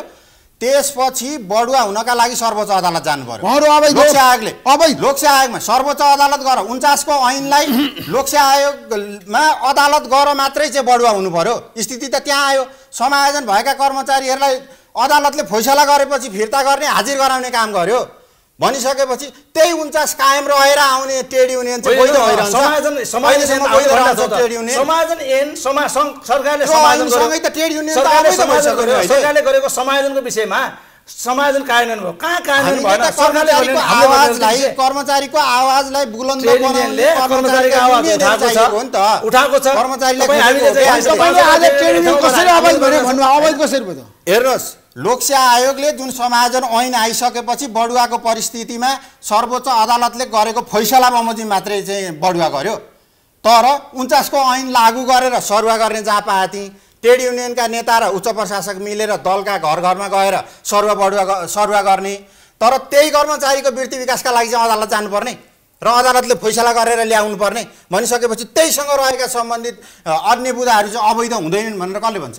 त्यसपछि बढुवा हुनका लागि सर्वोच्च अदालत जानु पर्यो लोकसे आयोगले अब लोकसेवा आयोगमा सर्वोच्च अदालत गर उन्चासको ऐनलाई लोकसेवा आयोगमा अदालत गर मात्रै चाहिँ बढुवा हुनु पर्यो स्थिति त त्यहाँ आयो समायोजन भएका कर्मचारीहरूलाई अदालतले फैसला गरेपछि फिर्ता गर्ने हाजिर गराउने काम गर्यो भनिसकेपछि त्यही उन्चास कायम रहेर आउने ट्रेड युनियन सरकारले गरेको समायोजनको विषयमा समायोजन कार्यान्वयन भयो कहाँ कार्यान्वयन भएन सरकारले आवाजलाई कर्मचारीको आवाजलाई बुलन्द बनाउनले कर्मचारीको आवाज उठाएको छ हो नि त उठाएको छ कर्मचारीलाई हामीले तपाईँले आज ट्रेड युनियन कसरी आवाज भन्यो भन्नु आवाज कसरी भयो हेर्नुहोस् लोकसेवा आयोगले जुन समाजन ऐन आइसकेपछि बडुवाको परिस्थितिमा सर्वोच्च अदालतले गरेको फैसला बमोजिम मात्रै चाहिँ बडुवा गर्यो तर उन्चासको ऐन लागू गरेर सरुवा गर्ने जहाँ पाए थिएँ ट्रेड युनियनका नेता र उच्च प्रशासक मिलेर दलका घर घरमा गएर सरुवा बडुवा सरुवा गर्ने तर त्यही कर्मचारीको वृत्ति विकासका लागि चाहिँ अदालत जानुपर्ने र अदालतले फैसला गरेर ल्याउनु पर्ने भनिसकेपछि त्यहीसँग रहेका सम्बन्धित अन्य बुदाहरू चाहिँ अवैध हुँदैनन् भनेर कसले भन्छ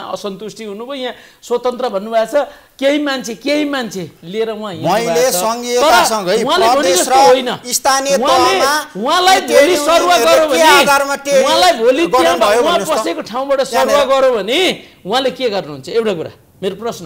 असन्तुष्टि हुनुभयो यहाँ स्वतन्त्र भन्नुभएको छ केही मान्छे केही मान्छे लिएर उहाँ भोलि त्यहाँ उहाँ बसेको ठाउँबाट सरुवा गऱ्यो भने उहाँले के गर्नुहुन्छ एउटा कुरा मेरो प्रश्न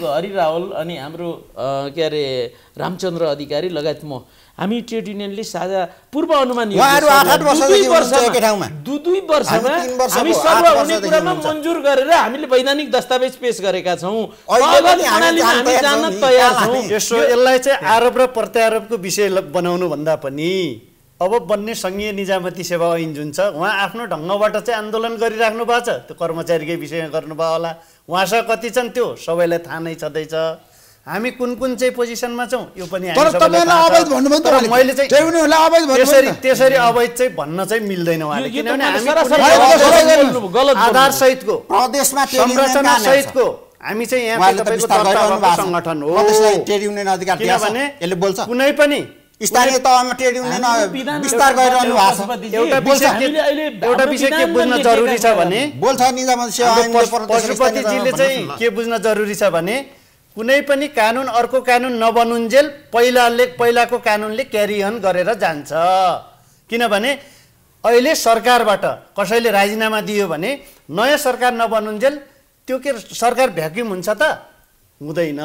तपाईँको हरि रावल अनि हाम्रो के अरे रामचन्द्र अधिकारी लगायत म हामी ट्रेड युनियनले साझा पूर्व अनुमान दुई दुई हामी सर्व हुने कुरामा मन्जुर गरेर हामीले वैधानिक दस्तावेज पेश गरेका जान तयार छौँ यसलाई चाहिँ आरोप र प्रत्यारोपको विषय बनाउनु भन्दा पनि अब बन्ने सङ्घीय निजामती सेवा ऐन जुन छ उहाँ आफ्नो ढङ्गबाट चाहिँ आन्दोलन गरिराख्नु भएको छ त्यो कर्मचारीकै विषयमा गर्नुभयो होला उहाँसँग कति छन् त्यो सबैलाई थाहा नै छँदैछ हामी कुन कुन चाहिँ पोजिसनमा छौँ यो पनि त्यसरी अवैध चाहिँ भन्न चाहिँ मिल्दैन सहितको संरचना सहितको हामी चाहिँ यहाँ सङ्गठन हो किनभने कुनै पनि स्थानीय तहमा ट्रेड युनियन विस्तार गरिरहनु भएको छ एउटा विषय के बुझ्न जरुरी छ भने बोल्छ पशुपतिजीले चाहिँ के बुझ्न जरुरी छ भने कुनै पनि कानुन अर्को कानुन नबनुन्जेल पहिलाले पहिलाको कानुनले क्यारियन गरेर जान्छ किनभने अहिले सरकारबाट कसैले राजीनामा दियो भने नयाँ सरकार नबनुन्जेल त्यो के सरकार भ्याक्युम हुन्छ त हुँदैन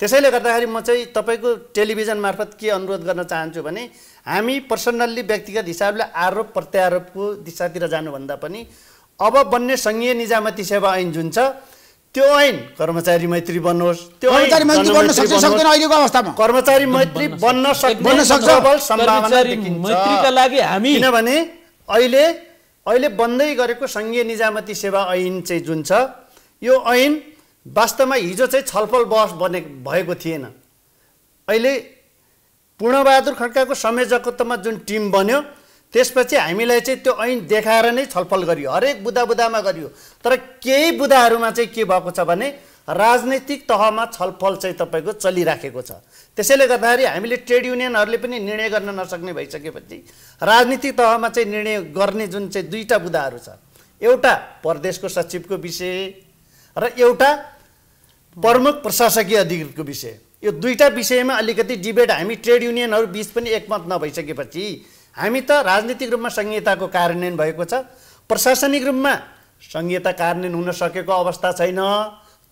त्यसैले गर्दाखेरि म चाहिँ तपाईँको टेलिभिजन मार्फत के अनुरोध गर्न चाहन्छु भने हामी पर्सनल्ली व्यक्तिगत हिसाबले आरोप प्रत्यारोपको दिशातिर जानुभन्दा पनि अब बन्ने सङ्घीय निजामती सेवा ऐन जुन छ त्यो ऐन कर्मचारी मैत्री बनोस् त्यो कर्मचारी मैत्री बन्न हामी किनभने अहिले अहिले बन्दै गरेको सङ्घीय निजामती सेवा ऐन चाहिँ जुन छ यो ऐन वास्तवमा हिजो चाहिँ छलफल बहस बने भएको थिएन अहिले पूर्णबहादुर खड्काको संयोजकत्वमा जुन टिम बन्यो त्यसपछि हामीलाई चाहिँ त्यो ऐन देखाएर नै छलफल गरियो हरेक बुदा बुदामा गरियो तर केही बुदाहरूमा चाहिँ के भएको छ भने राजनैतिक तहमा छलफल चाहिँ तपाईँको चलिराखेको छ त्यसैले गर्दाखेरि हामीले ट्रेड युनियनहरूले पनि निर्णय गर्न नसक्ने भइसकेपछि राजनीतिक तहमा चाहिँ निर्णय गर्ने जुन चाहिँ दुईवटा बुदाहरू छ एउटा प्रदेशको सचिवको विषय र एउटा प्रमुख प्रशासकीय अधिकृतको विषय यो दुईवटा विषयमा अलिकति डिबेट हामी ट्रेड युनियनहरू बिच पनि एकमत नभइसकेपछि हामी त राजनीतिक रूपमा संहिताको कार्यान्वयन भएको छ प्रशासनिक रूपमा संहिता कार्यान्वयन हुन सकेको अवस्था छैन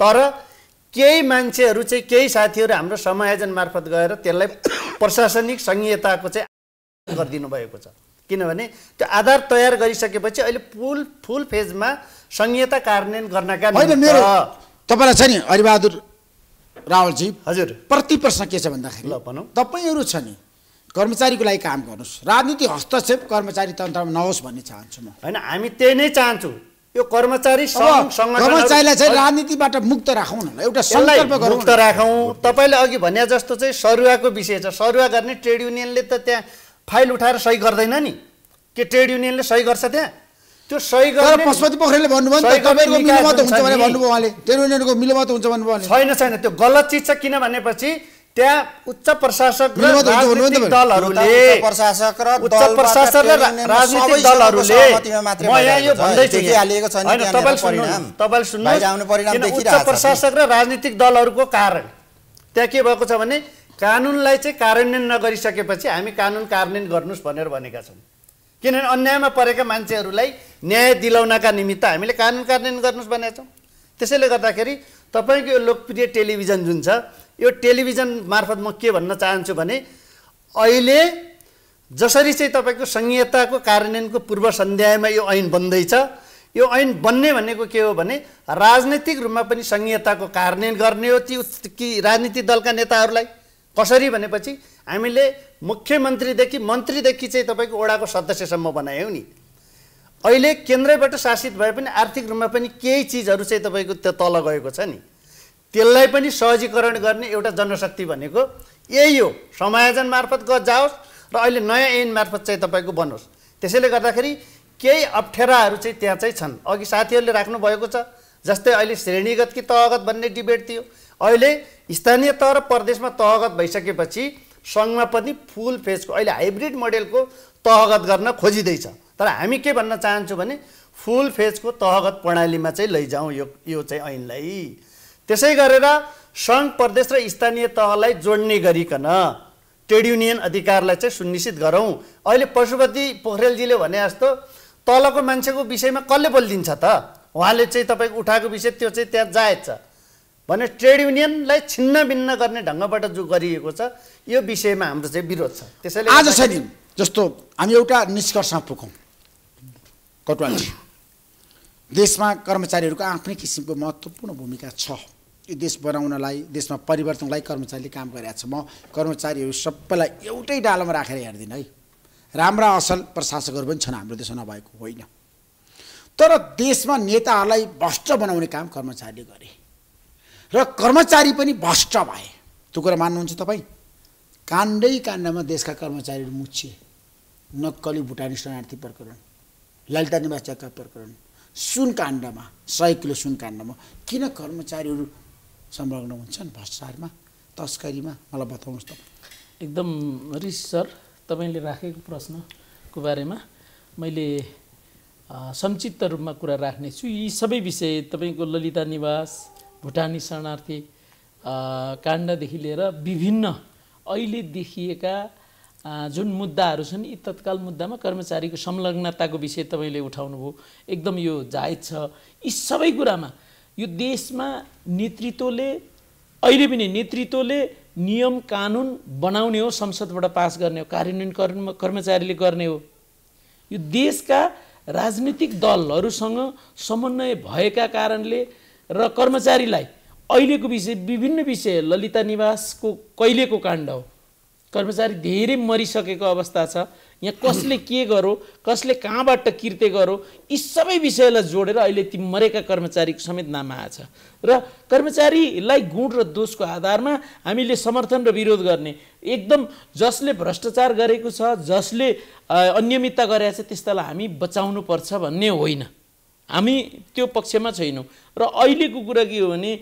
तर केही मान्छेहरू चाहिँ केही साथीहरू हाम्रो समायोजन मार्फत गएर त्यसलाई प्रशासनिक संहिताको चाहिँ गरिदिनु भएको छ किनभने त्यो आधार तयार गरिसकेपछि अहिले फुल फुल फेजमा संहिता कार्यान्वयन गर्नका तपाईँलाई छ नि हरिबहादुर रावलजी हजुर प्रति प्रश्न के छ भन्दाखेरि तपाईँहरू छ नि कर्मचारीको लागि काम गर्नुहोस् राजनीति हस्तक्षेप कर्मचारी तन्त्रमा नहोस् भन्ने चाहन्छु म होइन हामी त्यही नै चाहन्छु यो कर्मचारी कर्मचारीलाई चाहिँ राजनीतिबाट मुक्त राखौँ न एउटा सङ्कल्प मुक्त राखौँ तपाईँले अघि भने जस्तो चाहिँ सरुवाको विषय छ सरुवा गर्ने ट्रेड युनियनले त त्यहाँ फाइल उठाएर सही गर्दैन नि के ट्रेड युनियनले सही गर्छ त्यहाँ त्यो सही गरेर पशुपति पोखरेलले भन्नुभयो नि त तपाईँको मिलोमत हुन्छ भने भन्नुभयो उहाँले ट्रेड मिलोमत हुन्छ भन्नुभयो छैन छैन त्यो गलत चिज छ किन भनेपछि त्यहाँ उच्च प्रशासक र राजनीतिक दलहरूले प्रशासक र उच्च प्रशासक र राजनीतिक दलहरूले म यहाँ यो भन्दैछु होइन तपाईँले सुन्नु तपाईँले सुन्नु उच्च प्रशासक र राजनीतिक दलहरूको कारण त्यहाँ के भएको छ भने कानुनलाई चाहिँ कार्यान्वयन नगरिसकेपछि हामी कानुन कार्यान्वयन गर्नुहोस् भनेर भनेका छौँ किनभने अन्यायमा परेका मान्छेहरूलाई न्याय दिलाउनका निमित्त हामीले कानुन कार्यान्वयन गर्नुहोस् भनेका छौँ त्यसैले गर्दाखेरि तपाईँको यो लोकप्रिय टेलिभिजन जुन छ यो टेलिभिजन मार्फत म के भन्न चाहन्छु भने अहिले जसरी चाहिँ तपाईँको संहिताको कार्यान्वयनको पूर्व सन्ध्यायमा यो ऐन बन्दैछ यो ऐन बन्ने भनेको के हो भने राजनैतिक रूपमा पनि संहिताको कार्यान्वयन गर्ने हो ती राजनीतिक दलका नेताहरूलाई कसरी भनेपछि हामीले मुख्यमन्त्रीदेखि मन्त्रीदेखि चाहिँ तपाईँको ओडाको सदस्यसम्म बनायौँ नि अहिले केन्द्रबाट शासित भए पनि आर्थिक रूपमा पनि केही चिजहरू चाहिँ तपाईँको त्यो तल गएको छ नि त्यसलाई पनि सहजीकरण गर्ने एउटा जनशक्ति भनेको यही हो समायोजन मार्फत ग जाओस् र अहिले नयाँ ऐन मार्फत चाहिँ तपाईँको बनोस् त्यसैले गर्दाखेरि केही अप्ठ्याराहरू चाहिँ त्यहाँ चाहिँ छन् अघि साथीहरूले राख्नुभएको छ जस्तै अहिले श्रेणीगत कि तहगत भन्ने डिबेट थियो अहिले स्थानीय तह र प्रदेशमा तहगत भइसकेपछि सङ्घमा पनि फुल फेजको अहिले हाइब्रिड मोडेलको तहगत गर्न खोजिँदैछ तर हामी के भन्न चाहन्छौँ भने फुल फेजको तहगत प्रणालीमा चाहिँ लैजाउँ यो यो चाहिँ ऐनलाई त्यसै गरेर सङ्घ प्रदेश र स्थानीय तहलाई जोड्ने गरिकन ट्रेड युनियन अधिकारलाई चाहिँ सुनिश्चित गरौँ अहिले पशुपति पोखरेलजीले भने जस्तो तलको मान्छेको विषयमा कसले बोलिदिन्छ त उहाँले चाहिँ तपाईँको उठाएको विषय त्यो चाहिँ त्यहाँ जायज छ भने ट्रेड युनियनलाई छिन्नभिन्न गर्ने ढङ्गबाट जो गरिएको छ यो विषयमा हाम्रो चाहिँ विरोध छ त्यसैले आज छैन जस्तो हामी एउटा निष्कर्षमा पुगौँ कटुवाजी देशमा कर्मचारीहरूको आफ्नै किसिमको महत्त्वपूर्ण भूमिका छ यो देश बनाउनलाई देशमा परिवर्तनलाई कर्मचारीले काम गरिरहेको छ म कर्मचारीहरू सबैलाई एउटै डालोमा राखेर हेर्दिनँ है राम्रा असल प्रशासकहरू पनि छन् हाम्रो देशमा नभएको होइन तर देशमा नेताहरूलाई भ्रष्ट बनाउने काम कर्मचारीले गरे र कर्मचारी पनि भ्रष्ट भए त्यो कुरा मान्नुहुन्छ तपाईँ काण्डै काण्डमा देशका कर्मचारीहरू मुछिए नक्कली भुटानी शरणार्थी प्रकरण ललिता निवास चक्का प्रकरण सुन काण्डमा सय किलो सुन काण्डमा किन कर्मचारीहरू संलग्न हुन्छन् भ्रष्टाचारमा तस्करीमा मलाई बताउनुहोस् त एकदम रिस सर तपाईँले राखेको प्रश्नको बारेमा मैले संक्षिप्त रूपमा कुरा राख्नेछु यी सबै विषय तपाईँको ललिता निवास भुटानी शरणार्थी काण्डदेखि लिएर विभिन्न अहिले देखिएका जुन मुद्दाहरू छन् यी तत्काल मुद्दामा कर्मचारीको संलग्नताको विषय तपाईँले उठाउनुभयो एकदम यो जायज छ यी सबै कुरामा यो देशमा नेतृत्वले अहिले पनि नेतृत्वले नियम कानुन बनाउने हो संसदबाट पास गर्ने हो कार्यान्वयन कर्म कर्मचारीले गर्ने हो यो देशका राजनीतिक दलहरूसँग समन्वय भएका कारणले र कर्मचारीलाई अहिलेको विषय विभिन्न विषय ललिता निवासको कहिलेको काण्ड हो कर्मचारी धेरै मरिसकेको अवस्था छ यहाँ कसले के गरो कसले कहाँबाट किर्ते गरो यी सबै विषयलाई जोडेर अहिले ती मरेका कर्मचारीको समेत नाम आएछ र कर्मचारीलाई गुण र दोषको आधारमा हामीले समर्थन र विरोध गर्ने एकदम जसले भ्रष्टाचार गरेको छ जसले अनियमितता गरेको छ त्यस्तालाई हामी बचाउनुपर्छ भन्ने होइन हामी त्यो पक्षमा छैनौँ र अहिलेको कुरा के हो भने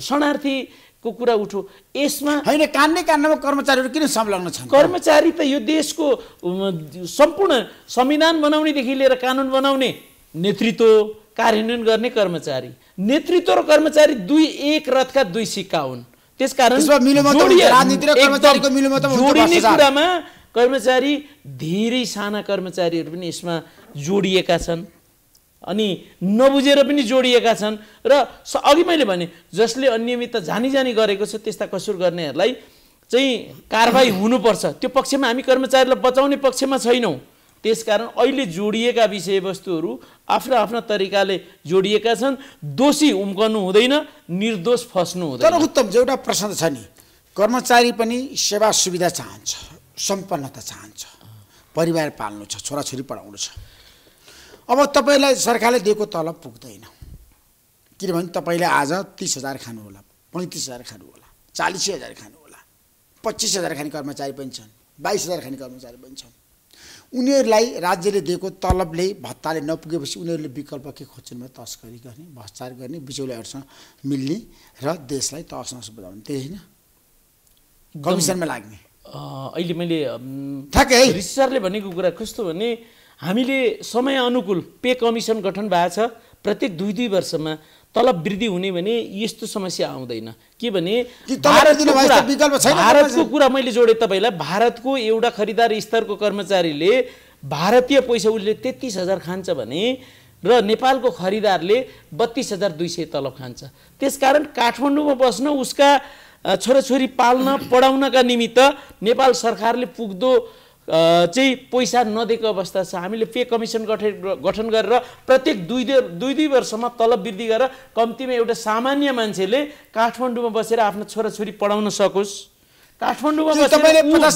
शरणार्थीको कुरा उठो यसमा होइन कान्ने कान्नमा कर्मचारीहरू किन संलग्न छन् कर्मचारी त यो देशको सम्पूर्ण संविधान बनाउनेदेखि लिएर कानुन बनाउने नेतृत्व कार्यान्वयन गर्ने कर्मचारी नेतृत्व र कर्मचारी दुई एक रथका दुई सिक्का हुन् त्यसकारण कारण कुरामा कर्मचारी धेरै साना कर्मचारीहरू पनि यसमा जोडिएका छन् अनि नबुझेर पनि जोडिएका छन् र अघि मैले भने जसले अनियमितता जानी जानी गरेको छ त्यस्ता कसुर गर्नेहरूलाई चाहिँ कारवाही हुनुपर्छ त्यो पक्षमा हामी कर्मचारीलाई बचाउने पक्षमा छैनौँ त्यसकारण अहिले जोडिएका विषयवस्तुहरू आफ्नो आफ्ना तरिकाले जोडिएका छन् दोषी उम्कनु हुँदैन निर्दोष फस्नु हुँदैन उत्तम एउटा प्रश्न छ नि कर्मचारी पनि सेवा सुविधा चाहन्छ सम्पन्नता चाहन्छ परिवार पाल्नु छ छोराछोरी पढाउनु छ अब तपाईँलाई सरकारले दिएको तलब पुग्दैन किनभने तपाईँले आज तिस हजार खानु होला पैँतिस हजार खानु होला चालिसै हजार खानु होला पच्चिस हजार खाने कर्मचारी पनि छन् बाइस हजार खाने कर्मचारी पनि छन् उनीहरूलाई राज्यले दिएको तलबले भत्ताले नपुगेपछि उनीहरूले विकल्प के खोज्छन् भने तस्करी गर्ने भ्रष्टाचार गर्ने बिचौलाहरूसँग मिल्ने र देशलाई नस बुझाउने त्यही होइन कमिसनमा लाग्ने अहिले मैले ठ्याक्कै रिसरले भनेको कुरा कस्तो भने हामीले समय अनुकूल पे कमिसन गठन भएको छ प्रत्येक दुई दुई वर्षमा तलब वृद्धि हुने भने यस्तो समस्या आउँदैन के भने भारतको कुरा मैले जोडेँ तपाईँलाई भारतको एउटा खरिदार स्तरको कर्मचारीले भारतीय पैसा उसले तेत्तिस हजार खान्छ भने र नेपालको खरिदारले बत्तिस हजार दुई सय तलब खान्छ त्यसकारण काठमाडौँमा बस्न उसका छोराछोरी पाल्न पढाउनका निमित्त नेपाल सरकारले पुग्दो चाहिँ पैसा नदिएको अवस्था छ हामीले पे कमिसन गठन गठन गरेर प्रत्येक दुई दुई दुई वर्षमा तलब वृद्धि गरेर कम्तीमा एउटा सामान्य मान्छेले काठमाडौँमा बसेर आफ्नो छोराछोरी पढाउन सकोस् काठमाडौँमा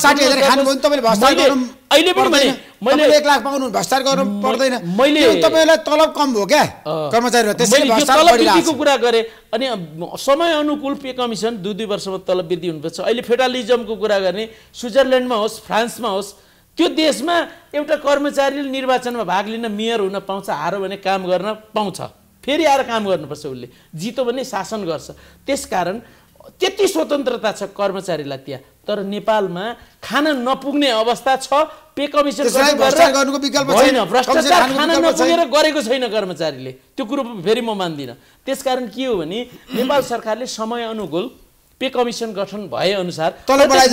अनि समय अनुकूल पे कमिसन दुई दुई वर्षमा तलब वृद्धि हुनुपर्छ अहिले फेडरलिजमको कुरा गर्ने स्विजरल्यान्डमा होस् फ्रान्समा होस् त्यो देशमा एउटा कर्मचारीले निर्वाचनमा भाग लिन मेयर हुन पाउँछ हारो भने काम गर्न पाउँछ फेरि आएर काम गर्नुपर्छ उसले जितो भने शासन गर्छ त्यसकारण त्यति स्वतन्त्रता छ कर्मचारीलाई त्यहाँ तर नेपालमा खान नपुग्ने अवस्था छ पे कमिसन होइन भ्रष्टाचार खान नपुगेर गरेको छैन कर्मचारीले त्यो कुरो फेरि म मान्दिनँ त्यसकारण के हो भने नेपाल सरकारले समय अनुकूल पे कमिसन गठन भएअनुसार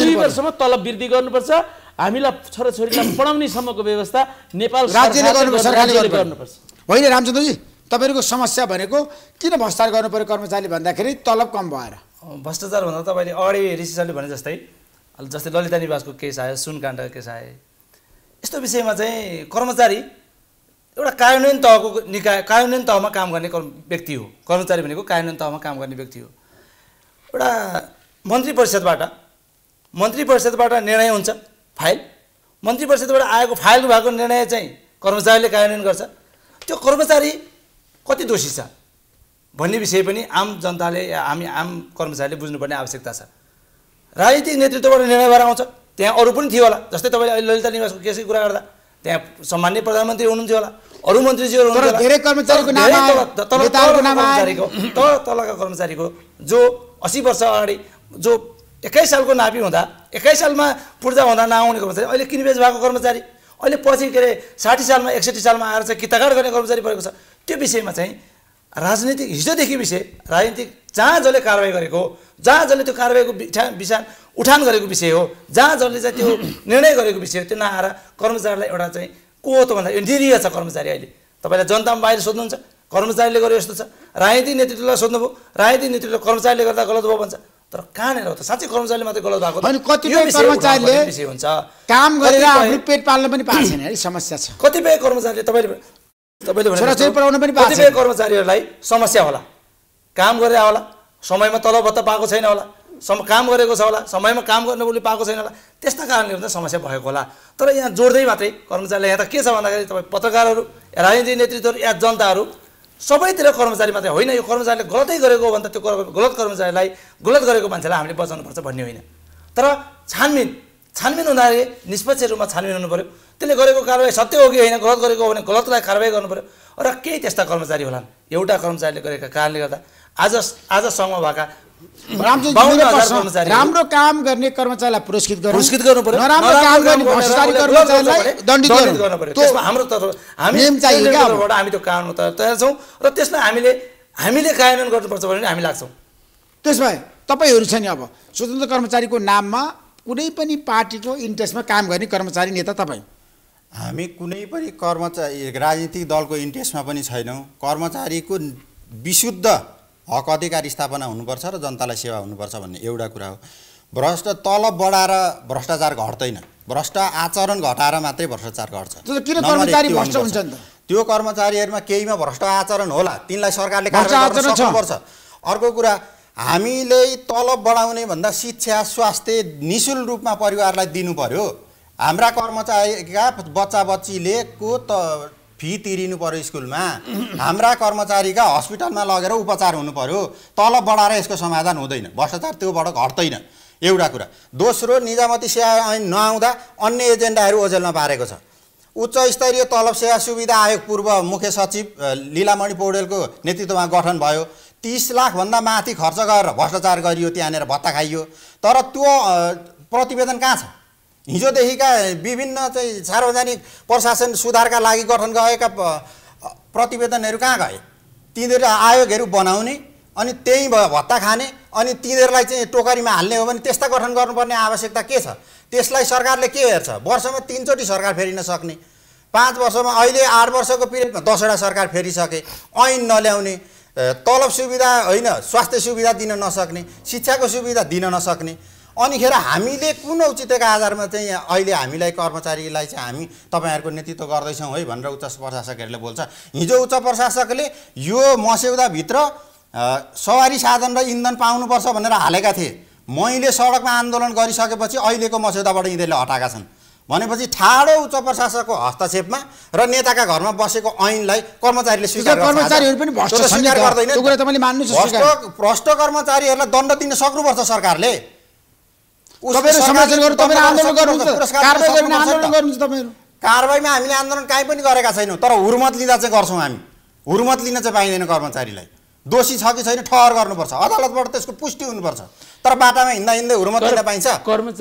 दुई वर्षमा तलब वृद्धि गर्नुपर्छ हामीलाई छोराछोरीलाई पढाउने सम्मको व्यवस्था नेपाल राज्यले गर्नुपर्छ होइन रामचन्द्रजी तपाईँहरूको समस्या भनेको किन भ्रष्टाचार गर्नु पऱ्यो कर्मचारीले भन्दाखेरि तलब कम भएर भ्रष्टाचार भन्दा तपाईँले अगाडि ऋषि भने जस्तै जस्तै ललिता निवासको केस आयो सुनकाण्डको केस आए यस्तो विषयमा चाहिँ कर्मचारी एउटा कार्यान्वयन तहको निकाय कार्यान्वयन तहमा काम गर्ने व्यक्ति हो कर्मचारी भनेको कार्यान्वयन तहमा काम गर्ने व्यक्ति हो एउटा मन्त्री परिषदबाट मन्त्री परिषदबाट निर्णय हुन्छ फाइल मन्त्री परिषदबाट आएको फाइल भएको निर्णय चाहिँ कर्मचारीले कार्यान्वयन गर्छ त्यो कर्मचारी कति दोषी छ भन्ने विषय पनि आम जनताले या हामी आम कर्मचारीले बुझ्नुपर्ने आवश्यकता छ राजनीतिक नेतृत्वबाट निर्णय भएर आउँछ त्यहाँ अरू पनि थियो होला जस्तै तपाईँले अहिले ललिता निवासको केसकै कुरा गर्दा त्यहाँ सम्मान्य प्रधानमन्त्री हुनुहुन्थ्यो होला अरू मन्त्रीजीहरू तलका कर्मचारीको जो असी वर्ष अगाडि जो एक्काइस सालको नापी हुँदा एक्काइस सालमा पूर्जा हुँदा नआउने कर्मचारी अहिले किनबेज भएको कर्मचारी अहिले पछि के अरे साठी सालमा एकसठी सालमा आएर चाहिँ किताकाट गर्ने कर्मचारी परेको छ त्यो विषयमा चाहिँ राजनीतिक हिजोदेखि विषय राजनीतिक जहाँ जसले कारवाही गरेको हो जहाँ जसले त्यो कारवाहीको बिछान उठान गरेको विषय हो जहाँ जसले चाहिँ त्यो निर्णय गरेको विषय हो त्यो नआएर कर्मचारीलाई एउटा चाहिँ को हो त भन्दा यो निरीह छ कर्मचारी अहिले तपाईँलाई जनतामा बाहिर सोध्नुहुन्छ कर्मचारीले गर्यो यस्तो छ राजनीतिक नेतृत्वलाई सोध्नुभयो राजनीतिक नेतृत्व कर्मचारीले गर्दा गलत भयो भन्छ तर कहाँनिर हो त साँच्चै कर्मचारीले मात्रै गलत भएको होइन कतिपय कर्मचारीले हुन्छ काम गरेर आफ्नो पेट पाल्न पनि पाएको छैन है समस्या छ कतिपय कर्मचारीले तपाईँले तपाईँले पढाउन पनि कतिपय कर्मचारीहरूलाई समस्या होला काम गरेर होला समयमा तलब भत्ता पाएको छैन होला सम काम गरेको छ होला समयमा काम गर्न उसले पाएको छैन होला त्यस्ता कारणले गर्दा समस्या भएको होला तर यहाँ जोड्दै मात्रै कर्मचारीले यहाँ त के छ भन्दाखेरि तपाईँ पत्रकारहरू राजनीतिक नेतृत्वहरू या जनताहरू सबैतिर कर्मचारी मात्रै होइन यो कर्मचारीले गलतै गरेको हो भन्दा त्यो गलत कर्मचारीलाई गलत गरेको मान्छेलाई हामीले बचाउनुपर्छ भन्ने होइन तर छानबिन छानबिन हुँदाखेरि निष्पक्ष रूपमा छानबिन हुनु पऱ्यो त्यसले गरेको कारवाही सत्य हो कि होइन गलत गरेको हो भने गलतलाई कारवाही गर्नु पऱ्यो र केही त्यस्ता कर्मचारी होलान् एउटा कर्मचारीले गरेका कारणले गर्दा आज आजसम्म भएका राम्रो काम गर्ने कर्मचारीलाई पुरस्कृत गर्नु पुरस्कृत गर्नु पर्यो नराम्रो काम गर्ने भ्रष्टाचारी कर्मचारीलाई दण्डित गर्नु पर्यो त्यसमा हाम्रो तर्फ हामी तर्फबाट हामी त्यो कानुन तयार छौँ र त्यसमा हामीले हामीले कार्यान्वयन गर्नुपर्छ भने हामी लाग्छौँ त्यसमा तपाईँहरू छ नि अब स्वतन्त्र कर्मचारीको नाममा कुनै पनि पार्टीको इन्ट्रेस्टमा काम गर्ने कर्मचारी नेता तपाईँ हामी कुनै पनि कर्मचारी राजनीतिक दलको इन्ट्रेस्टमा पनि छैनौँ कर्मचारीको विशुद्ध हक अधिकार स्थापना हुनुपर्छ र जनतालाई सेवा हुनुपर्छ भन्ने एउटा कुरा हो भ्रष्ट तलब बढाएर भ्रष्टाचार घट्दैन भ्रष्ट आचरण घटाएर मात्रै भ्रष्टाचार घट्छ त्यो कर्मचारीहरूमा केहीमा भ्रष्ट आचरण होला तिनलाई सरकारले पर्छ अर्को कुरा हामीले तलब बढाउने भन्दा शिक्षा स्वास्थ्य निशुल्क रूपमा परिवारलाई दिनु पर्यो हाम्रा कर्मचारीका बच्चा बच्चीले को त फी तिरिनु पऱ्यो स्कुलमा हाम्रा कर्मचारीका हस्पिटलमा लगेर उपचार हुनु पऱ्यो तलब बढाएर यसको समाधान हुँदैन भ्रष्टाचार त्योबाट घट्दैन एउटा कुरा दोस्रो निजामती सेवा ऐन नआउँदा अन्य एजेन्डाहरू ओझेलमा पारेको छ उच्च स्तरीय तलब सेवा सुविधा आयोग पूर्व मुख्य सचिव लीलामणि पौडेलको नेतृत्वमा गठन भयो तिस लाखभन्दा माथि खर्च गरेर भ्रष्टाचार गरियो त्यहाँनिर भत्ता खाइयो तर त्यो प्रतिवेदन कहाँ छ हिजोदेखिका विभिन्न चाहिँ सार्वजनिक प्रशासन सुधारका लागि गठन गरेका प्रतिवेदनहरू कहाँ गए तिनीहरू आयोगहरू बनाउने अनि त्यही भत्ता खाने अनि तिनीहरूलाई चाहिँ टोकरीमा हाल्ने हो भने त्यस्ता गठन गर्नुपर्ने आवश्यकता के छ त्यसलाई सरकारले के हेर्छ वर्षमा तिनचोटि सरकार फेरिन सक्ने पाँच वर्षमा अहिले आठ वर्षको पिरियडमा दसवटा सरकार फेरिसके ऐन नल्याउने तलब सुविधा होइन स्वास्थ्य सुविधा दिन नसक्ने शिक्षाको सुविधा दिन नसक्ने अनिखेर हामीले कुन औचित्यका आधारमा चाहिँ अहिले हामीलाई कर्मचारीलाई चाहिँ हामी तपाईँहरूको नेतृत्व गर्दैछौँ है भनेर उच्च प्रशासकहरूले बोल्छ हिजो उच्च प्रशासकले यो मस्यौदाभित्र सवारी साधन र इन्धन पाउनुपर्छ भनेर हालेका थिए मैले सडकमा आन्दोलन गरिसकेपछि अहिलेको मस्यौदाबाट यिनीहरूले हटाएका छन् भनेपछि ठाडो उच्च प्रशासकको हस्तक्षेपमा र नेताका घरमा बसेको ऐनलाई कर्मचारीले स्वीकार गर्दैन भ्रष्ट कर्मचारीहरूलाई दण्ड दिन सक्नुपर्छ सरकारले गर्नु आन्दोलन आन्दोलन गर्नुहुन्छ कारवाहीमा हामीले आन्दोलन काहीँ पनि गरेका छैनौँ तर हुर्मत लिँदा चाहिँ गर्छौँ हामी हुर्मत लिन चाहिँ पाइँदैन कर्मचारीलाई दोषी छ कि छैन ठहर गर्नुपर्छ अदालतबाट त्यसको पुष्टि हुनुपर्छ तर बाटामा हिँड्दा हिँड्दै हुर्मत लिन पाइन्छ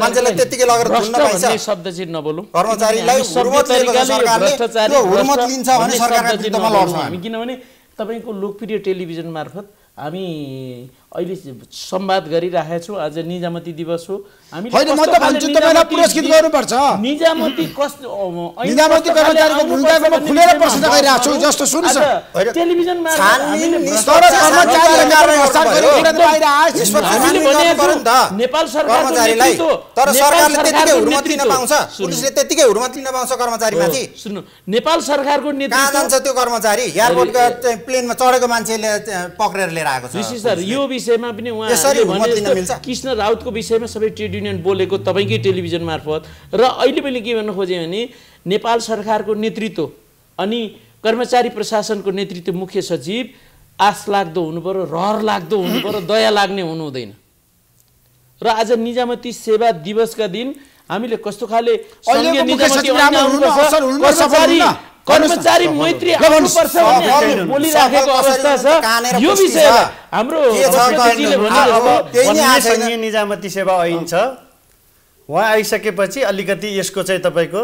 मान्छेलाई त्यतिकै लगेर धुन्न पाइन्छ शब्द चाहिँ नबोलौँ कर्मचारीलाई हुर्मत सरकारले त्यो हुर्मत लिन्छ भने सरकारका विरुद्धमा लड्छौँ हामी किनभने तपाईँको लोकप्रिय टेलिभिजन मार्फत हामी अहिले संवाद गरिराखेका छौँ आज निजामती दिवस हो नेपाल त्यतिकै कर्मचारीमाथि सुन्नु नेपाल सरकारको नेतृत्व त्यो कर्मचारी प्लेनमा चढेको मान्छेले पक्रेर लिएर आएको छ विषयमा पनि उहाँ कृष्ण राउतको विषयमा सबै ट्रेड युनियन बोलेको तपाईँकै टेलिभिजन मार्फत र अहिले मैले के भन्न खोजेँ भने नेपाल सरकारको नेतृत्व अनि कर्मचारी प्रशासनको नेतृत्व मुख्य सचिव आश लाग्दो हुनुपऱ्यो रहर लाग्दो हुनु पर्यो दया लाग्ने हुनु हुँदैन र आज निजामती सेवा दिवसका दिन हामीले कस्तो खाले कर्मचारी मैत्री आउनुपर्छ भन्ने बोलिराखेको अवस्था छ यो विषयमा हाम्रो निजामती सेवा ऐन छ उहाँ आइसकेपछि अलिकति यसको चाहिँ तपाईँको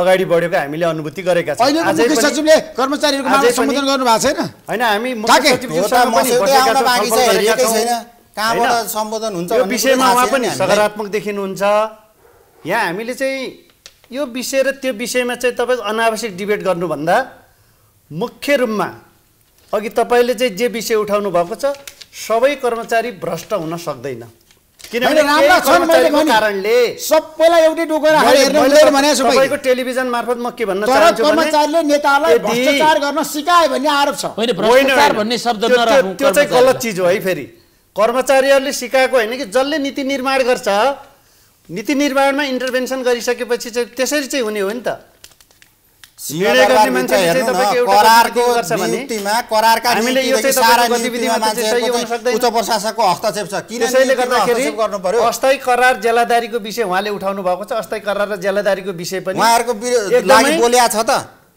अगाडि बढेको हामीले अनुभूति गरेका छौँ सचिवले कर्मचारीहरूको सम्बोधन गर्नु भएको छैन होइन हामी कहाँबाट सम्बोधन हुन्छ विषयमा उहाँ पनि सकारात्मक देखिनुहुन्छ यहाँ हामीले चाहिँ यो विषय र त्यो विषयमा चाहिँ तपाईँ अनावश्यक डिबेट गर्नुभन्दा मुख्य रूपमा अघि तपाईँले चाहिँ जे विषय उठाउनु भएको छ सबै कर्मचारी भ्रष्ट हुन सक्दैन कारणले त्यो गलत हो है फेरि कर्मचारीहरूले सिकाएको होइन कि जसले नीति निर्माण गर्छ नीति निर्माणमा इन्टरभेन्सन गरिसकेपछि चाहिँ त्यसरी चाहिँ हुने हो नि त अस्थायी करार जेलादारीको विषय उहाँले उठाउनु भएको छ अस्थायी करार र जेलादारीको विषय पनि उहाँहरूको बोल्या छ त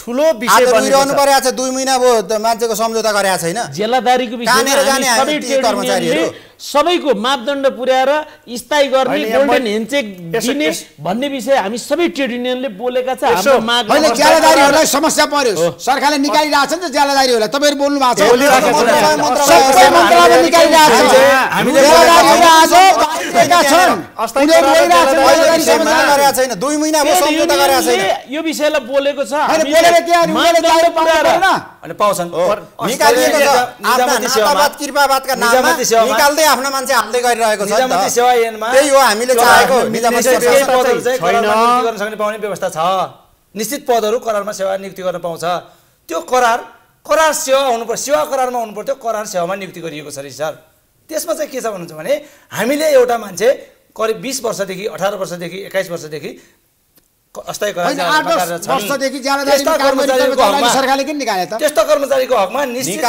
ठुलो विषय बनिरहनु परेको छ दुई महिना भयो मान्छेको सम्झौता गरेका छैन जेलादारीको विषय सबैको मापदण्ड पुर्याएर स्थायी गर्ने गोल्डन हेन्डसेक दिने भन्ने विषय हामी सबै ट्रेड युनियनले बोलेका छ ज्यालादारीहरूलाई समस्या पर्यो सरकारले निकालिरहेको छ नि त ज्यालादारीहरूलाई तपाईँहरू बोल्नु भएको छ यो विषयलाई बोलेको छ निकालिएको छ निकाल्दै आफ्नो मान्छे हाल्दै गरिरहेको छ त्यही हो हामीले चाहेको छैन पाउने व्यवस्था छ निश्चित पदहरू करारमा सेवा नियुक्ति गर्न पाउँछ त्यो करार करार सेवा पर्छ सेवा करारमा हुनु पर्थ्यो करार सेवामा नियुक्ति गरिएको छ सर त्यसमा चाहिँ के छ भन्नुहुन्छ भने हामीले एउटा मान्छे करिब बिस वर्षदेखि अठार वर्षदेखि एक्काइस वर्षदेखि त्यस्तो कर्मचारीको हकमा निश्चित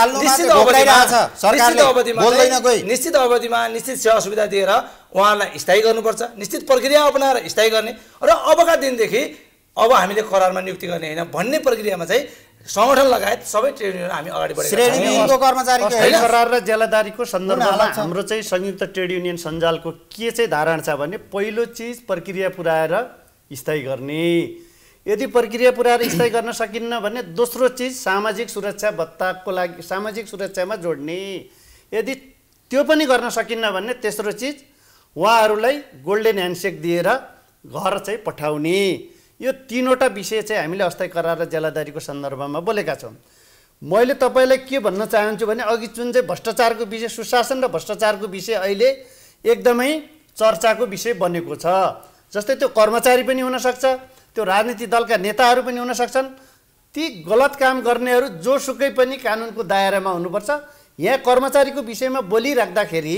अवधिमा निश्चित सेवा सुविधा दिएर उहाँलाई स्थायी गर्नुपर्छ निश्चित प्रक्रिया अपनाएर स्थायी गर्ने र अबका दिनदेखि अब हामीले करारमा नियुक्ति गर्ने होइन भन्ने प्रक्रियामा चाहिँ सङ्गठन लगायत सबै ट्रेड युनियन हामी अगाडि बढेको करार र ज्यालादारीको सन्दर्भमा हाम्रो चाहिँ संयुक्त ट्रेड युनियन सञ्जालको के चाहिँ धारणा छ भने पहिलो चिज प्रक्रिया पुऱ्याएर स्थायी गर्ने यदि प्रक्रिया पुऱ्याएर स्थायी गर्न सकिन्न भने दोस्रो चिज सामाजिक सुरक्षा भत्ताको लागि सामाजिक सुरक्षामा जोड्ने यदि त्यो पनि गर्न सकिन्न भने तेस्रो चिज उहाँहरूलाई गोल्डेन ह्यान्डसेक दिएर घर चाहिँ पठाउने यो तिनवटा विषय चाहिँ हामीले अस्थायी करार र जेलादारीको सन्दर्भमा बोलेका छौँ मैले तपाईँलाई के भन्न चाहन्छु भने अघि जुन चाहिँ भ्रष्टाचारको विषय सुशासन र भ्रष्टाचारको विषय अहिले एकदमै चर्चाको विषय बनेको छ जस्तै त्यो कर्मचारी पनि हुनसक्छ त्यो राजनीति दलका नेताहरू पनि हुनसक्छन् ती गलत काम गर्नेहरू जोसुकै पनि कानुनको दायरामा हुनुपर्छ यहाँ कर्मचारीको विषयमा बोलिराख्दाखेरि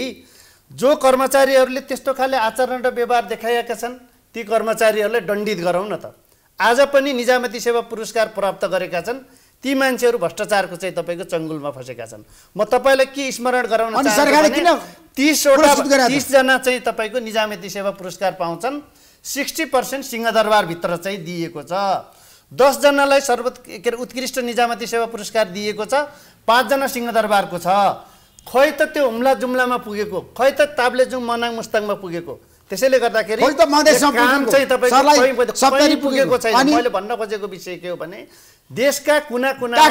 जो कर्मचारीहरूले त्यस्तो खाले आचरण र व्यवहार देखाएका छन् ती कर्मचारीहरूलाई दण्डित गरौँ न त आज पनि निजामती सेवा पुरस्कार प्राप्त गरेका छन् ती मान्छेहरू भ्रष्टाचारको चाहिँ तपाईँको चङ्गुलमा फँसेका छन् म तपाईँलाई के स्मरण गराउन तिसवटा तिसजना चाहिँ तपाईँको निजामती सेवा पुरस्कार पाउँछन् सिक्सटी पर्सेन्ट सिंहदरबारभित्र चाहिँ दिइएको छ दसजनालाई सर्वोत् के अरे उत्कृष्ट निजामती सेवा पुरस्कार दिएको छ पाँचजना सिंहदरबारको छ खै त त्यो हुम्ला जुम्लामा पुगेको खै त ताब्लेजुङ मनाङ मुस्ताङमा पुगेको त्यसैले गर्दाखेरि काम चाहिँ पुगेको छैन मैले भन्न खोजेको विषय के हो भने देशका कुना कुना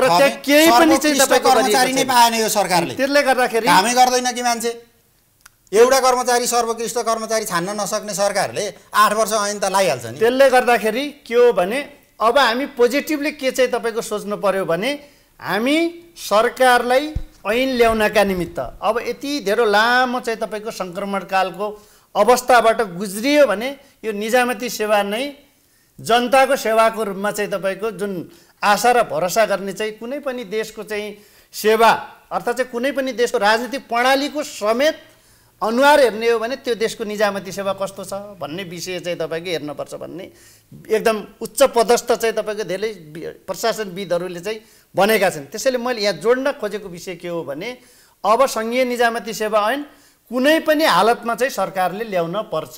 तर केही पनि चाहिँ त्यसले गर्दाखेरि एउटा कर्मचारी सर्वोत्कृष्ट कर्मचारी छान्न नसक्ने सरकारले आठ वर्ष ऐन त लगाइहाल्छ नि त्यसले गर्दाखेरि के हो भने अब हामी पोजिटिभली के चाहिँ तपाईँको सोच्नु पऱ्यो भने हामी सरकारलाई ऐन ल्याउनका निमित्त अब यति धेरै लामो चाहिँ तपाईँको सङ्क्रमणकालको अवस्थाबाट गुज्रियो भने यो निजामती सेवा नै जनताको सेवाको रूपमा चाहिँ तपाईँको जुन आशा र भरोसा गर्ने चाहिँ कुनै पनि देशको चाहिँ सेवा अर्थात् चाहिँ कुनै पनि देशको राजनीतिक प्रणालीको समेत अनुहार हेर्ने हो भने त्यो देशको निजामती सेवा कस्तो छ भन्ने विषय चाहिँ तपाईँको हेर्नुपर्छ भन्ने एकदम उच्च पदस्थ चाहिँ तपाईँको धेरै प्रशासनविदहरूले चाहिँ भनेका छन् त्यसैले मैले यहाँ जोड्न खोजेको विषय के हो भने अब सङ्घीय निजामती सेवा ऐन कुनै पनि हालतमा चाहिँ सरकारले ल्याउन पर्छ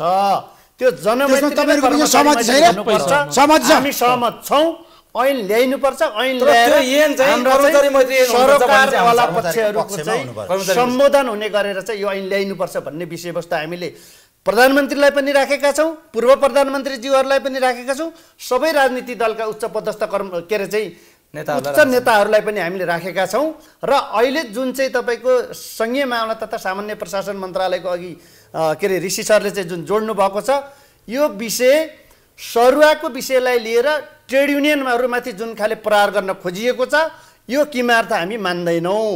त्यो जनमत हामी सहमत छौँ ऐन ल्याइनुपर्छ ऐन सरकारवाला पक्षहरूको चाहिँ सम्बोधन हुने गरेर चाहिँ यो ऐन ल्याइनुपर्छ भन्ने विषयवस्तु हामीले प्रधानमन्त्रीलाई पनि राखेका छौँ पूर्व प्रधानमन्त्रीज्यूहरूलाई पनि राखेका छौँ सबै राजनीति दलका उच्च पदस्थ कर्म के अरे चाहिँ नेता उच्च नेताहरूलाई पनि हामीले राखेका छौँ र अहिले जुन चाहिँ तपाईँको सङ्घीय मामला तथा सामान्य प्रशासन मन्त्रालयको अघि के अरे ऋषि सरले चाहिँ जुन जोड्नु भएको छ यो विषय सरुवाको विषयलाई लिएर ट्रेड युनियनहरूमाथि जुन खाले प्रहार गर्न खोजिएको छ यो किमार्थ हामी मान्दैनौँ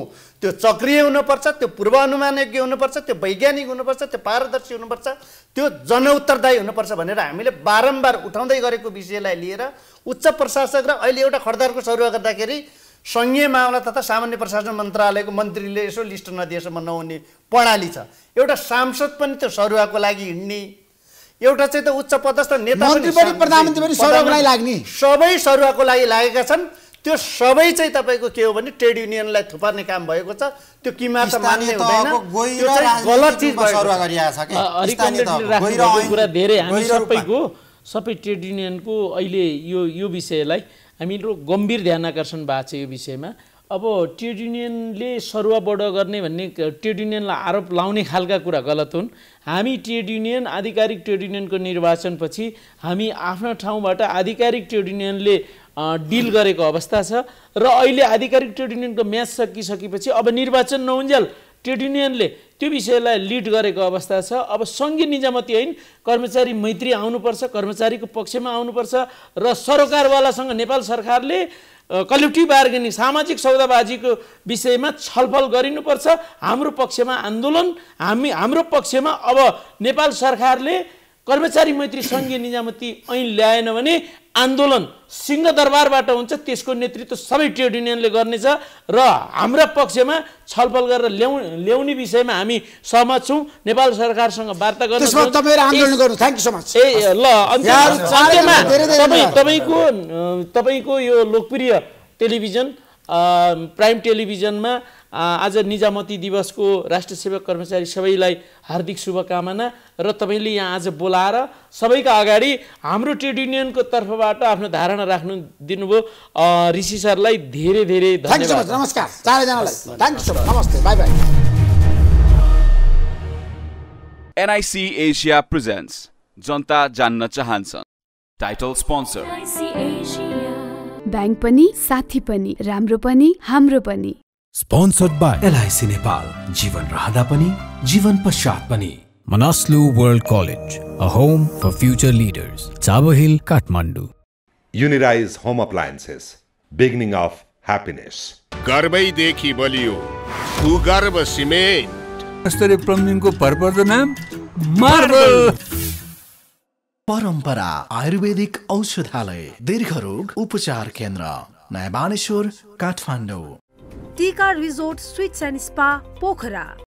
त्यो चक्रिय हुनुपर्छ त्यो पूर्वानुमानयोग्य हुनुपर्छ त्यो वैज्ञानिक हुनुपर्छ त्यो पारदर्शी हुनुपर्छ त्यो जनउत्तरदायी हुनुपर्छ भनेर हामीले बारम्बार उठाउँदै गरेको विषयलाई लिएर उच्च प्रशासक र अहिले एउटा खडदारको सरुवा गर्दाखेरि सङ्घीय मामला तथा सामान्य प्रशासन मन्त्रालयको मन्त्रीले यसो लिस्ट नदिएसम्म नहुने प्रणाली छ एउटा सांसद पनि त्यो सरुवाको लागि हिँड्ने एउटा चाहिँ त उच्च पदस्थ नेता पनि प्रधानमन्त्री पनि लाग्ने सबै सरुवाको लागि लागेका छन् त्यो सबै चाहिँ तपाईँको के हो भने ट्रेड युनियनलाई थुपार्ने काम भएको छ त्यो किमा त मान्ने हुँदैन सबै ट्रेड युनियनको अहिले यो यो विषयलाई हामीहरू गम्भीर ध्यान आकर्षण भएको छ यो विषयमा अब ट्रेड युनियनले सरुवाबाट गर्ने भन्ने ट्रेड युनियनलाई आरोप लाउने खालका कुरा गलत हुन् हामी ट्रेड युनियन आधिकारिक ट्रेड युनियनको निर्वाचनपछि हामी आफ्नो ठाउँबाट आधिकारिक ट्रेड युनियनले डिल गरेको अवस्था छ र अहिले आधिकारिक ट्रेड युनियनको म्याच सकिसकेपछि अब निर्वाचन नहुन्जेल ट्रेड युनियनले त्यो विषयलाई लिड गरेको अवस्था छ अब सङ्घीय निजामती होइन कर्मचारी मैत्री आउनुपर्छ कर्मचारीको पक्षमा आउनुपर्छ र सरकारवालासँग नेपाल सरकारले कलेक्टिभ बार्गेनिङ सामाजिक सौदाबाजीको विषयमा छलफल गरिनुपर्छ हाम्रो पक्षमा आन्दोलन हामी हाम्रो पक्षमा अब नेपाल सरकारले कर्मचारी मैत्री सङ्घीय निजामती ऐन ल्याएन भने आन्दोलन सिंहदरबारबाट हुन्छ त्यसको नेतृत्व सबै ट्रेड युनियनले गर्नेछ र हाम्रा पक्षमा छलफल गरेर ल्याउ ल्याउने विषयमा हामी सहमत छौँ नेपाल सरकारसँग वार्ता गर्नु ए ल अन्त्यमा तपाईँ तपाईँको तपाईँको यो लोकप्रिय टेलिभिजन प्राइम टेलिभिजनमा आज निजामती दिवसको राष्ट्र सेवक कर्मचारी सबैलाई हार्दिक शुभकामना र तपाईँले यहाँ आज बोलाएर सबैका अगाडि हाम्रो ट्रेड युनियनको तर्फबाट आफ्नो धारणा राख्नु दिनुभयो ऋषि सरलाई धेरै धेरै धन्यवाद नमस्कार चारैजनालाई नमस्ते bye bye NIC Asia presents जनता जान्न चाहन्छन् टाइटल स्पोन्सर ब्याङ्क पनि साथी पनि राम्रो पनि हाम्रो पनि स्पोन्सर्ड बाई एलआइसी नेपाल जीवन रहँदा पनि जीवन पश्चात पनि Manaslu world college a home for future leaders Chabahil Kathmandu युनिराइज home appliances beginning of happiness गर्वैदेखि बलियो सुगर्व सिमेन्ट यसरी प्रम्जिङको भरपर्दो नाम मार्बल परम्परा आयुर्वेदिक औषधालय दीर्घ रोग उपचार केन्द्र नयाँ Baneshwor Kathmandu Tika resort suites and spa Pokhara